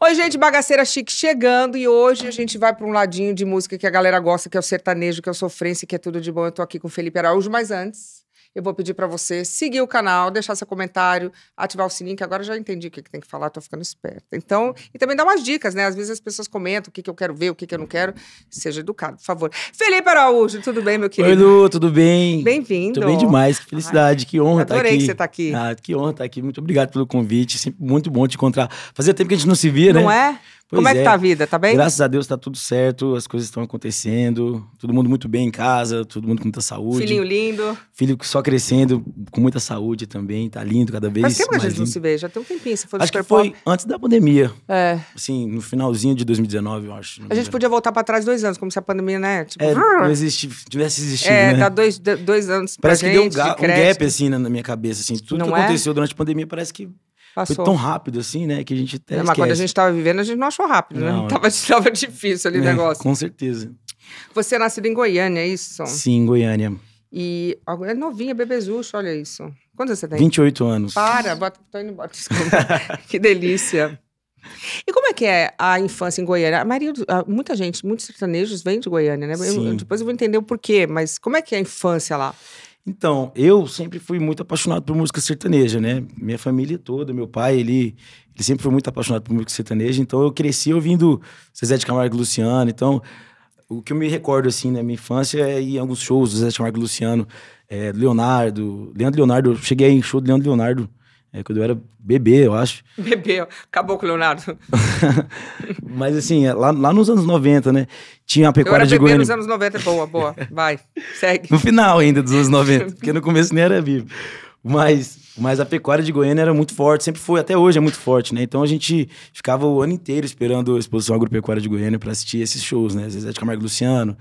Oi, gente, Bagaceira Chique chegando e hoje a gente vai para um ladinho de música que a galera gosta, que é o sertanejo, que é o sofrência, que é tudo de bom. Eu tô aqui com o Felipe Araújo, mas antes eu vou pedir para você seguir o canal, deixar seu comentário, ativar o sininho, que agora já entendi o que, que tem que falar, tô ficando esperta. Então, e também dá umas dicas, né? Às vezes as pessoas comentam o que, que eu quero ver, o que, que eu não quero. Seja educado, por favor. Felipe Araújo, tudo bem, meu querido? Oi, Lu, tudo bem? Bem-vindo. Tudo bem demais, que felicidade, Ai, que honra tá estar aqui. Adorei que você tá aqui. Ah, que honra estar tá aqui. Muito obrigado pelo convite, sempre muito bom te encontrar. Fazia tempo que a gente não se via, né? Não é? Pois Como é, é, que tá a vida? Tá bem? Graças a Deus tá tudo certo, as coisas estão acontecendo, todo mundo muito bem em casa, todo mundo com muita saúde. Filhinho lindo. Filho só crescendo, com muita saúde também, tá lindo cada vez. Mas tempo que a gente lindo. não se vê, já tem um tempinho, você foi Acho que foi antes da pandemia. É. Assim, no finalzinho de 2019, eu acho. A gente podia voltar pra trás dois anos, como se a pandemia, né? Tipo, é, hum. não existi, tivesse existido, É, né? dá tá dois, dois anos Parece que deu um, de um gap, assim, na minha cabeça, assim. Tudo não que é? aconteceu é? durante a pandemia parece que Passou. Foi tão rápido assim, né? Que a gente até. Não, mas quando a gente estava vivendo, a gente não achou rápido, né? não, né? Tava, tava difícil ali o é, negócio. Com certeza. Você é nascido em Goiânia, é isso? Sim, Goiânia. E agora é novinha, bebezucho, olha isso. Quantos você tem? 28 anos. Para, bota, tô indo embora, desculpa. que delícia. E como é que é a infância em Goiânia? A maioria, muita gente, muitos sertanejos vêm de Goiânia, né? Eu, depois eu vou entender o porquê, mas como é que é a infância lá? Então, eu sempre fui muito apaixonado por música sertaneja, né? Minha família toda, meu pai, ele, ele sempre foi muito apaixonado por música sertaneja, então eu cresci ouvindo Zezé de Camargo e Luciano, então o que eu me recordo, assim, na minha infância é ir em alguns shows do Zezé de Camargo e Luciano, é, Leonardo, Leandro Leonardo, eu cheguei em show do Leandro Leonardo é, quando eu era bebê, eu acho. Bebê, acabou com o Leonardo. Mas assim, é, lá, lá nos anos 90, né? Tinha a pecuária de bebê Goiânia. nos anos 90, boa, boa. Vai, segue. No final ainda dos anos 90, porque no começo nem era vivo. Mas, mas a pecuária de Goiânia era muito forte, sempre foi, até hoje é muito forte, né? Então a gente ficava o ano inteiro esperando a exposição agropecuária de Goiânia para assistir esses shows, né? Zezé de Camargo Luciano,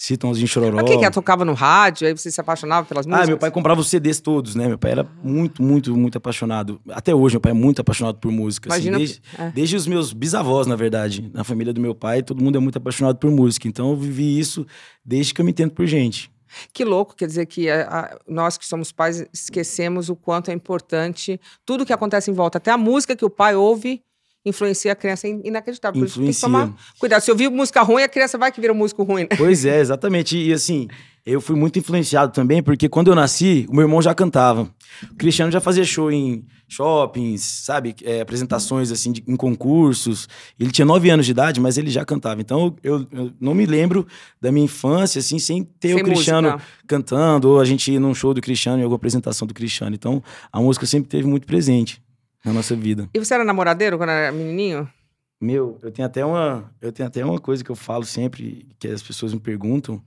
Citãozinho Chororó. Mas que é? Tocava no rádio, aí você se apaixonava pelas ah, músicas? Ah, meu pai comprava os CDs todos, né? Meu pai era muito, muito, muito apaixonado. Até hoje, meu pai é muito apaixonado por música. Assim, Imagina... Assim, desde, é. desde, os meus bisavós, na verdade. Na família do meu pai, todo mundo é muito apaixonado por música. Então, eu vivi isso desde que eu me entendo por gente. Que louco, quer dizer que é, a, nós que somos pais esquecemos o quanto é importante tudo que acontece em volta. Até a música que o pai ouve influencia a criança é inacreditável. Influencia. Tem que tomar cuidado. Se eu ouvir música ruim, a criança vai que vira um músico ruim, né? Pois é, exatamente. E assim, eu fui muito influenciado também, porque quando eu nasci, o meu irmão já cantava. O Cristiano já fazia show em shoppings, sabe? É, apresentações, assim, de, em concursos. Ele tinha nove anos de idade, mas ele já cantava. Então, eu, eu não me lembro da minha infância, assim, sem ter sem o Cristiano música. cantando, ou a gente ir num show do Cristiano, em alguma apresentação do Cristiano. Então, a música sempre teve muito presente na nossa vida. E você era namoradeiro quando era menininho? Meu, eu tenho até uma, eu tenho até uma coisa que eu falo sempre, que as pessoas me perguntam.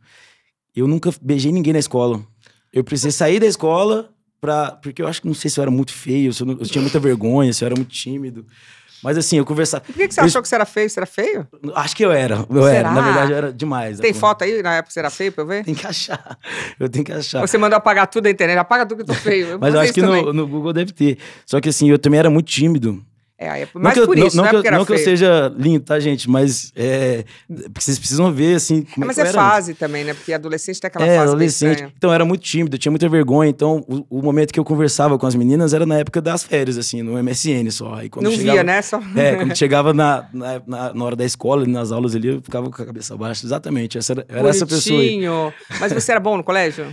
Eu nunca beijei ninguém na escola. Eu precisei sair da escola para, porque eu acho que não sei se eu era muito feio, se eu, não, eu tinha muita vergonha, se eu era muito tímido. Mas assim, eu conversava. Por que, que você eu... achou que você era feio? Você era feio? Acho que eu era. Eu Será? era. Na verdade, eu era demais. Tem né? foto aí na época que você era feio pra eu ver? Tem que achar. Eu tenho que achar. Você mandou apagar tudo da internet, apaga tudo que eu tô feio. Eu Mas eu acho que no, no, Google deve ter. Só que assim, eu também era muito tímido. É, é mas eu, isso, não, não, não é Não que eu seja lindo, tá, gente? Mas é, vocês precisam ver, assim... É, mas é fase também, né? Porque adolescente tem aquela é, fase adolescente. Então, eu era muito tímido, eu tinha muita vergonha. Então, o, o, momento que eu conversava com as meninas era na época das férias, assim, no MSN só. Aí, quando não chegava, via, né? Só... É, quando chegava na, na, na, na, hora da escola, nas aulas ali, eu ficava com a cabeça baixa. Exatamente, essa era, era essa pessoa aí. Mas você era bom no colégio?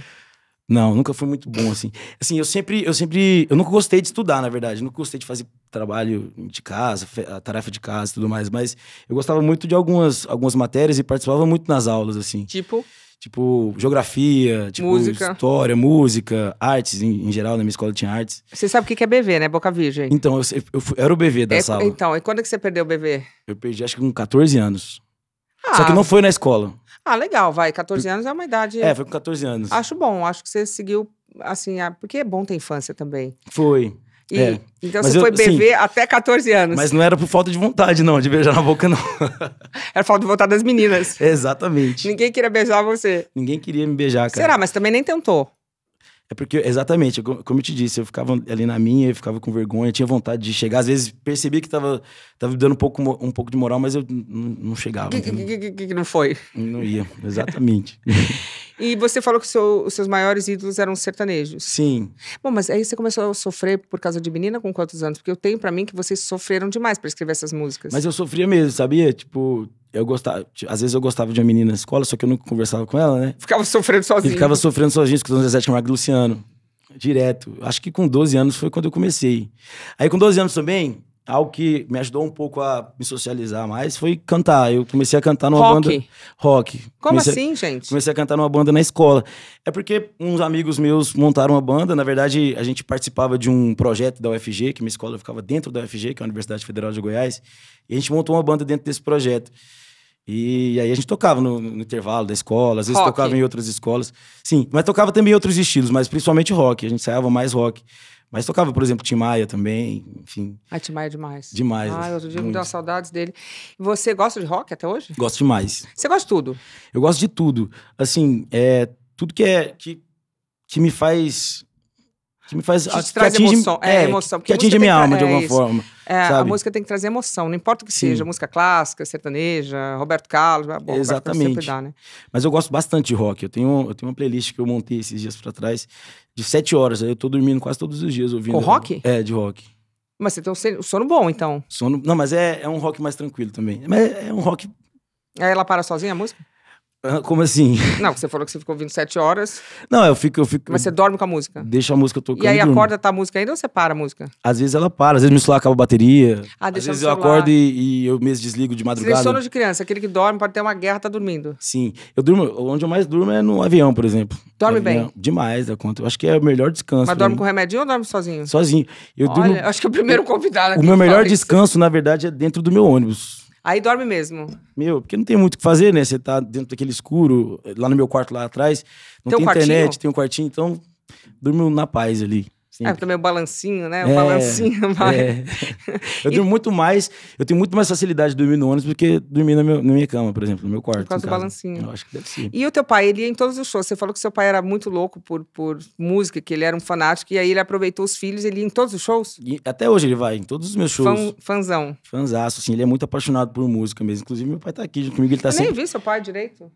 Não, nunca fui muito bom, assim. Assim, eu sempre, eu sempre, eu nunca gostei de estudar, na verdade. Não nunca gostei de fazer trabalho de casa, tarefa de casa e tudo mais. Mas eu gostava muito de algumas, algumas matérias e participava muito nas aulas, assim. Tipo? Tipo, geografia, tipo, música. história, música, artes em, em, geral. Na minha escola tinha artes. Você sabe o que é BV, né? Boca Virgem. Então, eu, eu, eu era o BV da é, sala. Então, e quando é que você perdeu o BV? Eu perdi, acho que com 14 anos. Ah, Só que não ah. foi na escola. Ah, legal, vai. 14 anos é uma idade. É, foi com 14 anos. Acho bom, acho que você seguiu, assim, porque é bom ter infância também. Foi. E, é. Então mas você eu, foi assim, beber sim, até 14 anos. Mas não era por falta de vontade, não, de beijar na boca, não. era falta de vontade das meninas. Exatamente. Ninguém queria beijar você. Ninguém queria me beijar, cara. Será? Mas também nem tentou. É porque, exatamente, como eu te disse, eu ficava ali na minha, eu ficava com vergonha, tinha vontade de chegar. Às vezes percebia que tava, tava dando um pouco, um pouco de moral, mas eu não chegava. Que, que, que, que não foi? Não ia, exatamente. e você falou que seu, os seus maiores ídolos eram sertanejos. Sim. Bom, mas aí você começou a sofrer por causa de menina com quantos anos? Porque eu tenho para mim que vocês sofreram demais para escrever essas músicas. Mas eu sofria mesmo, sabia? Tipo, eu gostava, às vezes eu gostava de uma menina na escola, só que eu nunca conversava com ela, né? Ficava sofrendo sozinho. E ficava sofrendo sozinho, escutando Zezé de Camargo e Luciano. Direto. Acho que com 12 anos foi quando eu comecei. Aí com 12 anos também, algo que me ajudou um pouco a me socializar mais foi cantar. Eu comecei a cantar numa rock. banda rock. Como comecei assim, a... gente? Comecei a cantar numa banda na escola. É porque uns amigos meus montaram uma banda, na verdade, a gente participava de um projeto da UFG, que minha escola ficava dentro da UFG, que é a Universidade Federal de Goiás, e a gente montou uma banda dentro desse projeto. E aí a gente tocava no, no intervalo da escola, às vezes rock. tocava em outras escolas. Sim, mas tocava também outros estilos, mas principalmente rock. A gente saía mais rock. Mas tocava, por exemplo, Tim Maia também, enfim. Ah, Tim Maia é demais. Demais. Ah, outro dia muito. me deu saudades dele. Você gosta de rock até hoje? Gosto demais. Você gosta de tudo? Eu gosto de tudo. Assim, é, tudo que é... Que, que me faz que me faz. que traz atinge, emoção. É, é emoção. Que atinge minha alma, de alguma é isso. forma. É, a música tem que trazer emoção, não importa o que Sim. seja, música clássica, sertaneja, Roberto Carlos, é bom, Exatamente. Dá, né? Mas eu gosto bastante de rock. Eu tenho, eu tenho uma playlist que eu montei esses dias para trás, de sete horas. Eu tô dormindo quase todos os dias ouvindo. Com rock? É, de rock. Mas você tem um sono bom, então. Sono. Não, mas é, é um rock mais tranquilo também. Mas é um rock. Aí ela para sozinha a música? Como assim? Não, você falou que você ficou ouvindo sete horas. Não, eu fico, eu fico. Mas você dorme com a música? Deixa a música tocando. E aí acorda tá a música ainda ou você para a música? Às vezes ela para, às vezes meu celular acaba a bateria. Ah, às vezes eu acordo e, e, eu mesmo desligo de madrugada. Você sono de criança, aquele que dorme pode ter uma guerra, tá dormindo. Sim. Eu durmo, onde eu mais durmo é no avião, por exemplo. Dorme bem? Demais, da conta. Eu acho que é o melhor descanso. Mas dorme mim. com remedinho ou dorme sozinho? Sozinho. Eu Olha, durmo... acho que é o primeiro convidado O meu melhor descanso, isso. na verdade, é dentro do meu ônibus. Aí dorme mesmo. Meu, porque não tem muito o que fazer, né? Você tá dentro daquele escuro, lá no meu quarto lá atrás, não tem, tem internet, tem um quartinho, então dormiu na paz ali. Sempre. É, também o balancinho, né? O é, balancinho vai. É. Eu durmo muito mais, eu tenho muito mais facilidade de dormir no ônibus do que dormir na, meu, na minha cama, por exemplo, no meu quarto. Por causa do balancinho. Eu acho que deve ser. E o teu pai, ele ia em todos os shows. Você falou que seu pai era muito louco por, por música, que ele era um fanático, e aí ele aproveitou os filhos, ele ia em todos os shows? E até hoje ele vai, em todos os meus shows. fanzão. Fanzaço, assim, ele é muito apaixonado por música mesmo. Inclusive, meu pai tá aqui junto comigo, ele tá eu sempre... nem vi seu pai direito.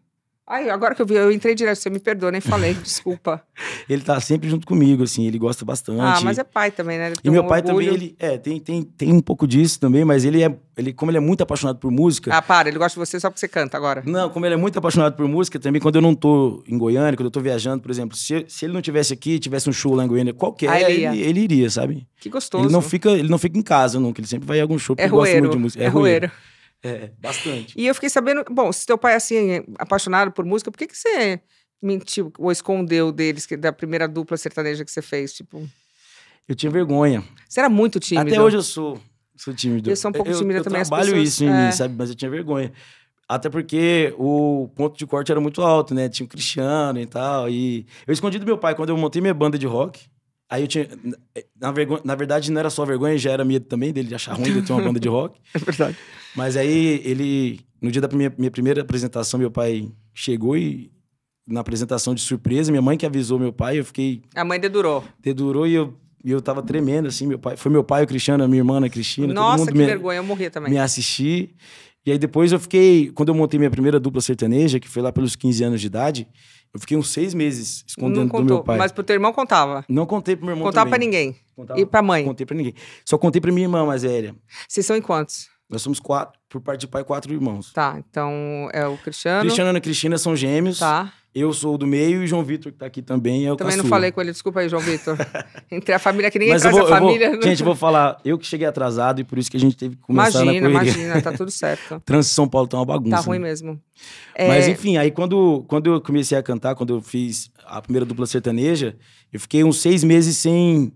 Ai, agora que eu vi, eu entrei direto, você me perdoa, nem falei, desculpa. ele tá sempre junto comigo, assim, ele gosta bastante. Ah, mas é pai também, né? E meu um pai orgulho. também, ele, é, tem, tem, tem um pouco disso também, mas ele é, ele, como ele é muito apaixonado por música... Ah, para, ele gosta de você só porque você canta agora. Não, como ele é muito apaixonado por música, também quando eu não tô em Goiânia, quando eu tô viajando, por exemplo, se, se ele não tivesse aqui, tivesse um show lá em Goiânia, qualquer, ah, ele, ele, ele, iria, sabe? Que gostoso. Ele não fica, ele não fica em casa nunca, ele sempre vai a algum show, porque é ele gosta muito de música. É, é rueiro. É, é, bastante. E eu fiquei sabendo, bom, se teu pai assim, é assim, apaixonado por música, por que, que você mentiu ou escondeu deles, da primeira dupla sertaneja que você fez? Tipo. Eu tinha vergonha. Você era muito tímido. Até hoje eu sou, sou tímido. Eu sou um pouco eu, tímida eu, também. Eu trabalho pessoas, isso em é... mim, sabe? Mas eu tinha vergonha. Até porque o ponto de corte era muito alto, né? Tinha o Cristiano e tal. E eu escondi do meu pai. Quando eu montei minha banda de rock, Aí eu tinha. Na, vergonha, na verdade, não era só vergonha, já era medo também dele achar ruim de ter uma banda de rock. é verdade. Mas aí ele. No dia da minha, minha primeira apresentação, meu pai chegou e. Na apresentação de surpresa, minha mãe que avisou meu pai, eu fiquei. A mãe dedurou. Dedurou e eu, e eu tava tremendo, assim. Meu pai, foi meu pai, o Cristiano, a minha irmã, a Cristina. Nossa, que me, vergonha, eu morri também. Me assisti. E aí depois eu fiquei, quando eu montei minha primeira dupla sertaneja, que foi lá pelos 15 anos de idade, eu fiquei uns seis meses escondendo contou, do meu pai. Mas pro teu irmão contava? Não contei pro meu irmão Contava também. pra ninguém? Contava, e pra mãe? Contei pra ninguém. Só contei pra minha irmã mais velha. Vocês são em quantos? Nós somos quatro, por parte de pai, quatro irmãos. Tá, então é o Cristiano... Cristiano e Ana Cristina são gêmeos. Tá. Eu sou do meio e o João Vitor, que tá aqui também, é o Também caçula. não falei com ele, desculpa aí, João Vitor. Entre a família, que ninguém Mas a família. Vou, né? gente, eu vou falar, eu que cheguei atrasado e por isso que a gente teve que começar imagina, na Imagina, Imagina, tá tudo certo. Trânsito São Paulo tá uma bagunça. Tá né? ruim né? mesmo. É, Mas é... enfim, aí quando, quando eu comecei a cantar, quando eu fiz a primeira dupla sertaneja, eu fiquei uns seis meses sem,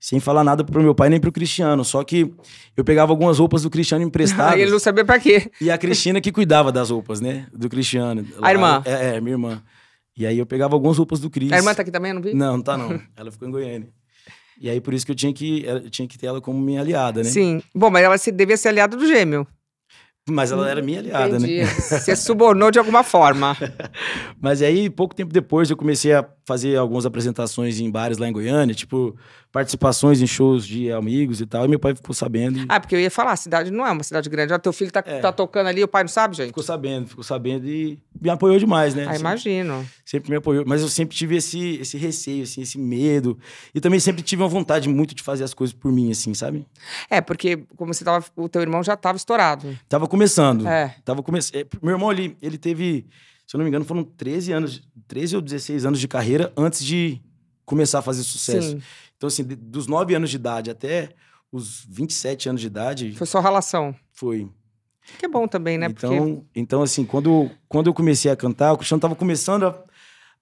sem falar nada pro meu pai nem pro Cristiano. Só que eu pegava algumas roupas do Cristiano emprestadas. ele não sabia pra quê. E a Cristina que cuidava das roupas, né? Do Cristiano. A Lá, irmã. É, é, minha irmã. E aí eu pegava algumas roupas do Cris. A irmã tá aqui também, não vi? Não, não tá não. Ela ficou em Goiânia. E aí por isso que eu tinha que, eu tinha que ter ela como minha aliada, né? Sim. Bom, mas ela devia ser aliada do gêmeo. Mas ela era minha aliada, né? Entendi. né? Você subornou de alguma forma. mas aí, pouco tempo depois, eu comecei a fazer algumas apresentações em bares lá em Goiânia, tipo, participações em shows de amigos e tal. E meu pai ficou sabendo. E... Ah, porque eu ia falar, a cidade não é uma cidade grande. Ah, teu filho tá, é. tá tocando ali, o pai não sabe, gente? Ficou sabendo, ficou sabendo e me apoiou demais, né? Ah, imagino. Sempre me apoiou. Mas eu sempre tive esse, esse receio, assim, esse medo. E também sempre tive uma vontade muito de fazer as coisas por mim, assim, sabe? É, porque como você tava, o teu irmão já tava estourado. Tava começando. É. Tava começando. É, meu irmão, ele, ele teve se eu não me engano, foram 13 anos, 13 ou 16 anos de carreira antes de começar a fazer sucesso. Sim. Então, assim, de, dos 9 anos de idade até os 27 anos de idade. Foi só relação. Foi. Que é bom também, né? Então, Porque... então assim, quando, quando eu comecei a cantar, o Cristiano estava começando a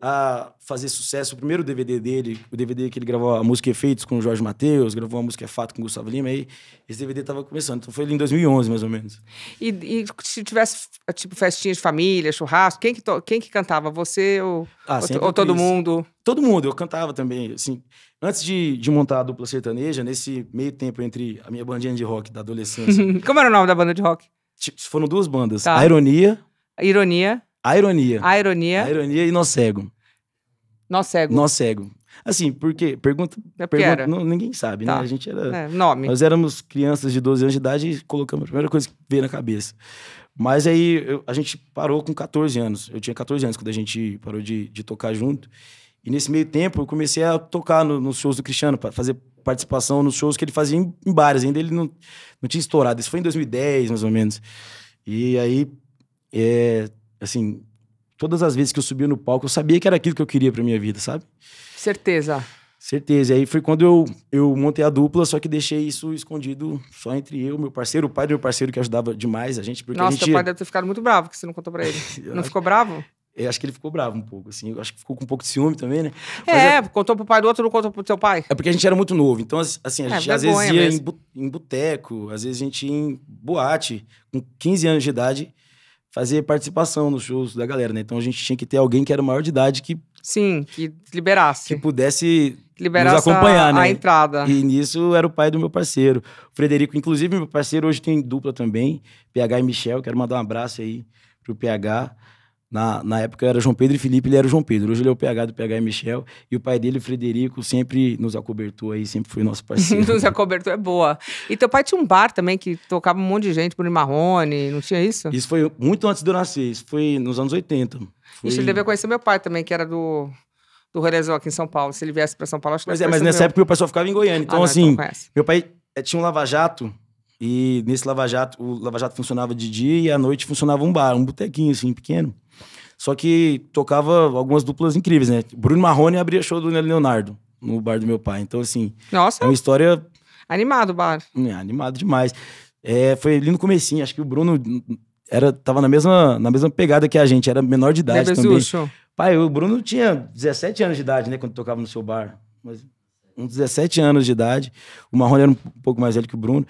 a fazer sucesso. O primeiro DVD dele, o DVD que ele gravou a música Efeitos com o Jorge Mateus, gravou a música Fato com o Gustavo Lima, aí esse DVD tava começando. Então foi em 2011, mais ou menos. E, e, se tivesse, tipo, festinha de família, churrasco, quem que, to, quem que cantava? Você ou, ah, ou, ou todo mundo? Todo mundo, eu cantava também, assim. Antes de, de montar a dupla sertaneja, nesse meio tempo entre a minha bandinha de rock da adolescência... Como era o nome da banda de rock? Tipo, foram duas bandas, tá. A Ironia... A Ironia... A ironia. A ironia. A ironia e nós cego. Nós cego. Nós cego. Assim, porque pergunta, é porque pergunta não, ninguém sabe, né? tá. né? A gente era é, nome. Nós éramos crianças de 12 anos de idade e colocamos a primeira coisa que veio na cabeça. Mas aí eu, a gente parou com 14 anos. Eu tinha 14 anos quando a gente parou de, de tocar junto. E nesse meio tempo eu comecei a tocar no, nos shows do Cristiano, para fazer participação nos shows que ele fazia em, em bares. Ainda ele não, não tinha estourado. Isso foi em 2010, mais ou menos. E aí é, assim, todas as vezes que eu subia no palco, eu sabia que era aquilo que eu queria pra minha vida, sabe? Certeza. Certeza. E aí foi quando eu, eu montei a dupla, só que deixei isso escondido só entre eu, meu parceiro, o pai do meu parceiro que ajudava demais a gente. Porque Nossa, a gente... teu pai deve ter ficado muito bravo que você não contou pra ele. não ficou bravo? Eu é, acho que ele ficou bravo um pouco, assim. Eu acho que ficou com um pouco de ciúme também, né? é, é, contou pro pai do outro, não contou pro seu pai. É porque a gente era muito novo. Então, assim, a é, gente é, às vezes ia mesmo. em, em boteco, às vezes a gente ia em boate. Com 15 anos de idade, fazer participação nos shows da galera, né? Então a gente tinha que ter alguém que era maior de idade que. Sim, que liberasse. Que pudesse liberar liberasse nos acompanhar, a, né? A entrada. E nisso era o pai do meu parceiro. O Frederico, inclusive, meu parceiro hoje tem dupla também, PH e Michel. Quero mandar um abraço aí pro PH. Na, na época era João Pedro e Felipe, ele era o João Pedro. Hoje ele é o PH do PH e Michel. E o pai dele, o Frederico, sempre nos acobertou aí, sempre foi nosso parceiro. nos acobertou é boa. E teu pai tinha um bar também que tocava um monte de gente, Bruno Marrone, não tinha isso? Isso foi muito antes de eu nascer, isso foi nos anos 80. Foi... Isso ele devia conhecer meu pai também, que era do do Rolezão aqui em São Paulo. Se ele viesse para São Paulo, acho que Mas é, mas nessa meu... época meu pai só ficava em Goiânia. Ah, então, ah, não, assim, então meu pai eh, tinha um lava-jato e nesse Lava Jato, o Lava Jato funcionava de dia e à noite funcionava um bar, um botequinho assim, pequeno. Só que tocava algumas duplas incríveis, né? Bruno Marrone abria show do Leonardo no bar do meu pai. Então, assim, Nossa. é uma história... Animado o bar. É, animado demais. É, foi ali no comecinho, acho que o Bruno era, tava na mesma, na mesma pegada que a gente, era menor de idade Nebezucho. também. Pai, o Bruno tinha 17 anos de idade, né, quando tocava no seu bar. Mas uns 17 anos de idade. O Marrone era um pouco mais velho que o Bruno.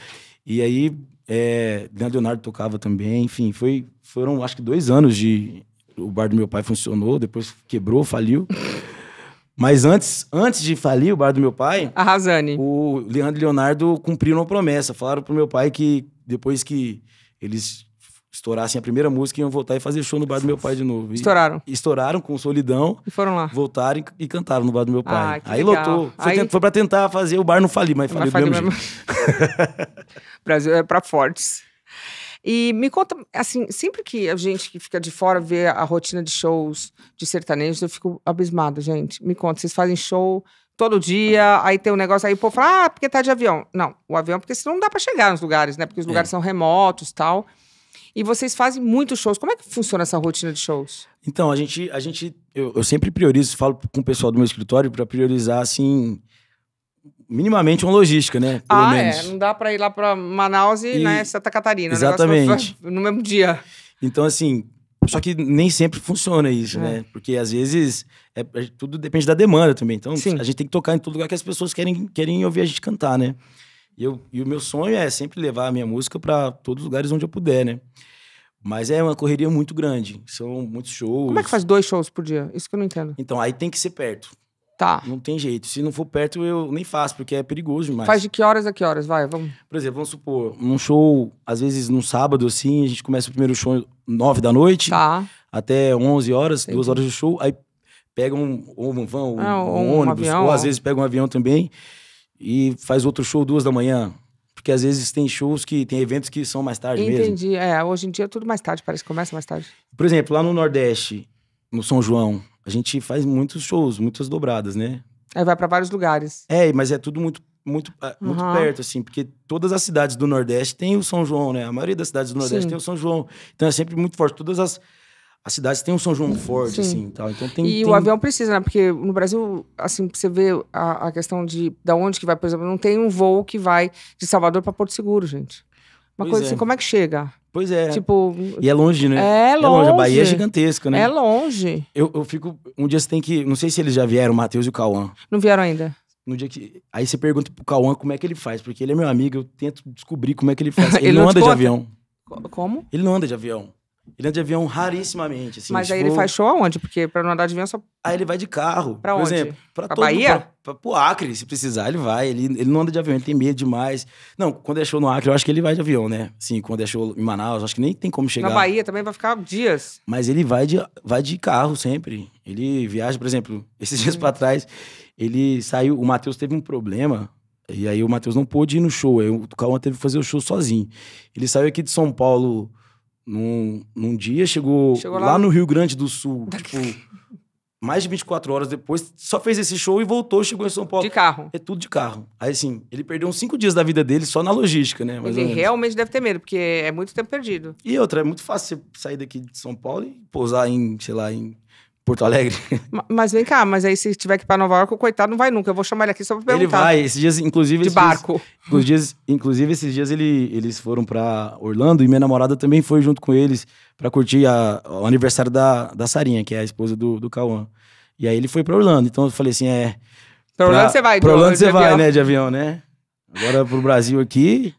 E aí, é, Leonardo tocava também, enfim, foi, foram acho que dois anos de. O bar do meu pai funcionou, depois quebrou, faliu. Mas antes, antes de falir o bar do meu pai, Arrasane. o Leandro e Leonardo cumpriram uma promessa. Falaram pro meu pai que depois que eles estourassem a primeira música, e iam voltar e fazer show no bar do meu pai de novo. E estouraram. estouraram com solidão. E foram lá. Voltaram e, cantaram no bar do meu pai. Ah, aí legal. lotou. Foi, aí... Tent, foi pra tentar fazer o bar não falir, mas falei mesmo, mesmo. Brasil é pra fortes. E me conta, assim, sempre que a gente que fica de fora vê a rotina de shows de sertanejos, eu fico abismada, gente. Me conta, vocês fazem show todo dia, aí tem um negócio, aí o povo fala, ah, porque tá de avião. Não, o avião, porque senão não dá para chegar nos lugares, né? Porque os é. lugares é. são remotos tal. E vocês fazem muitos shows. Como é que funciona essa rotina de shows? Então, a gente. A gente eu, eu sempre priorizo, falo com o pessoal do meu escritório para priorizar, assim. Minimamente uma logística, né? Pelo ah, é. menos. é. Não dá para ir lá para Manaus e, e né, Santa Catarina. Né? Exatamente. No, no mesmo dia. Então, assim, só que nem sempre funciona isso, é. né? Porque às vezes é, é, tudo depende da demanda também. Então Sim. a gente tem que tocar em todo lugar que as pessoas querem, querem ouvir a gente cantar, né? E, eu, e o meu sonho é sempre levar a minha música para todos os lugares onde eu puder, né? Mas é uma correria muito grande. São muitos shows. Como é que faz dois shows por dia? Isso que eu não entendo. Então, aí tem que ser perto. Tá. Não tem jeito. Se não for perto, eu nem faço, porque é perigoso demais. Faz de que horas a que horas? Vai, vamos. Por exemplo, vamos supor, um show, às vezes num sábado, assim, a gente começa o primeiro show nove da noite. Tá. Até onze horas, duas horas do show. Aí pega um, ou um vão, é, um, um, ônibus, um avião, ou às ó. vezes pega um avião também e faz outro show duas da manhã. Porque às vezes tem shows que tem eventos que são mais tarde Entendi. mesmo. Entendi. É, hoje em dia é tudo mais tarde, parece que começa mais tarde. Por exemplo, lá no Nordeste, no São João, a gente faz muitos shows, muitas dobradas, né? Aí é, vai para vários lugares. É, mas é tudo muito muito, ah, muito uhum. perto, assim, porque todas as cidades do Nordeste têm o São João, né? A maioria das cidades do Nordeste Sim. tem o São João. Então é sempre muito forte. Todas as as cidades têm um São João forte, Sim. assim, tal. Então tem. E tem... o avião precisa, né? Porque no Brasil, assim, você vê a, a, questão de da onde que vai, por exemplo, não tem um voo que vai de Salvador para Porto Seguro, gente. Uma pois coisa assim, é. assim, como é que chega? Pois é. Tipo. E é longe, né? É longe. É longe. A Bahia é gigantesca, né? É longe. Eu, eu fico. Um dia você tem que. Não sei se eles já vieram, o Matheus e o Cauã. Não vieram ainda no dia que. Aí você pergunta pro Cauã como é que ele faz, porque ele é meu amigo, eu tento descobrir como é que ele faz. Ele, ele não, não anda conta? de avião. Como? Ele não anda de avião. Ele anda de avião rarissimamente. Assim, Mas tipo... aí ele faz show aonde? Porque pra não andar de avião é só. Aí ele vai de carro. Pra por onde? exemplo, pra, pra todo, Bahia? Pra, pra, pro Acre, se precisar, ele vai. Ele, ele não anda de avião, ele tem medo demais. Não, quando é show no Acre, eu acho que ele vai de avião, né? Sim, quando é show em Manaus, acho que nem tem como chegar. Na Bahia também vai ficar dias. Mas ele vai de, vai de carro sempre. Ele viaja, por exemplo, esses dias hum. pra trás, ele saiu. O Matheus teve um problema e aí o Matheus não pôde ir no show. Aí o Cauã teve que fazer o show sozinho. Ele saiu aqui de São Paulo num, num dia chegou, chegou lá... lá... no Rio Grande do Sul, tipo, mais de 24 horas depois, só fez esse show e voltou, chegou em São Paulo. De carro. É tudo de carro. Aí assim, ele perdeu uns cinco dias da vida dele só na logística, né? Mais ele realmente deve ter medo, porque é muito tempo perdido. E outra, é muito fácil você sair daqui de São Paulo e pousar em, sei lá, em Porto Alegre. Mas vem cá, mas aí se tiver que ir pra Nova York, o coitado não vai nunca. Eu vou chamar ele aqui só pra perguntar. Ele vai, esses dias, inclusive. De barco. Dias, dias, inclusive, esses dias ele, eles foram pra Orlando e minha namorada também foi junto com eles pra curtir a, o aniversário da, da Sarinha, que é a esposa do, do Cauã. E aí ele foi pra Orlando. Então eu falei assim: é. Pra Orlando você vai, Pra Orlando você vai, avião. né, de avião, né? Agora pro Brasil aqui,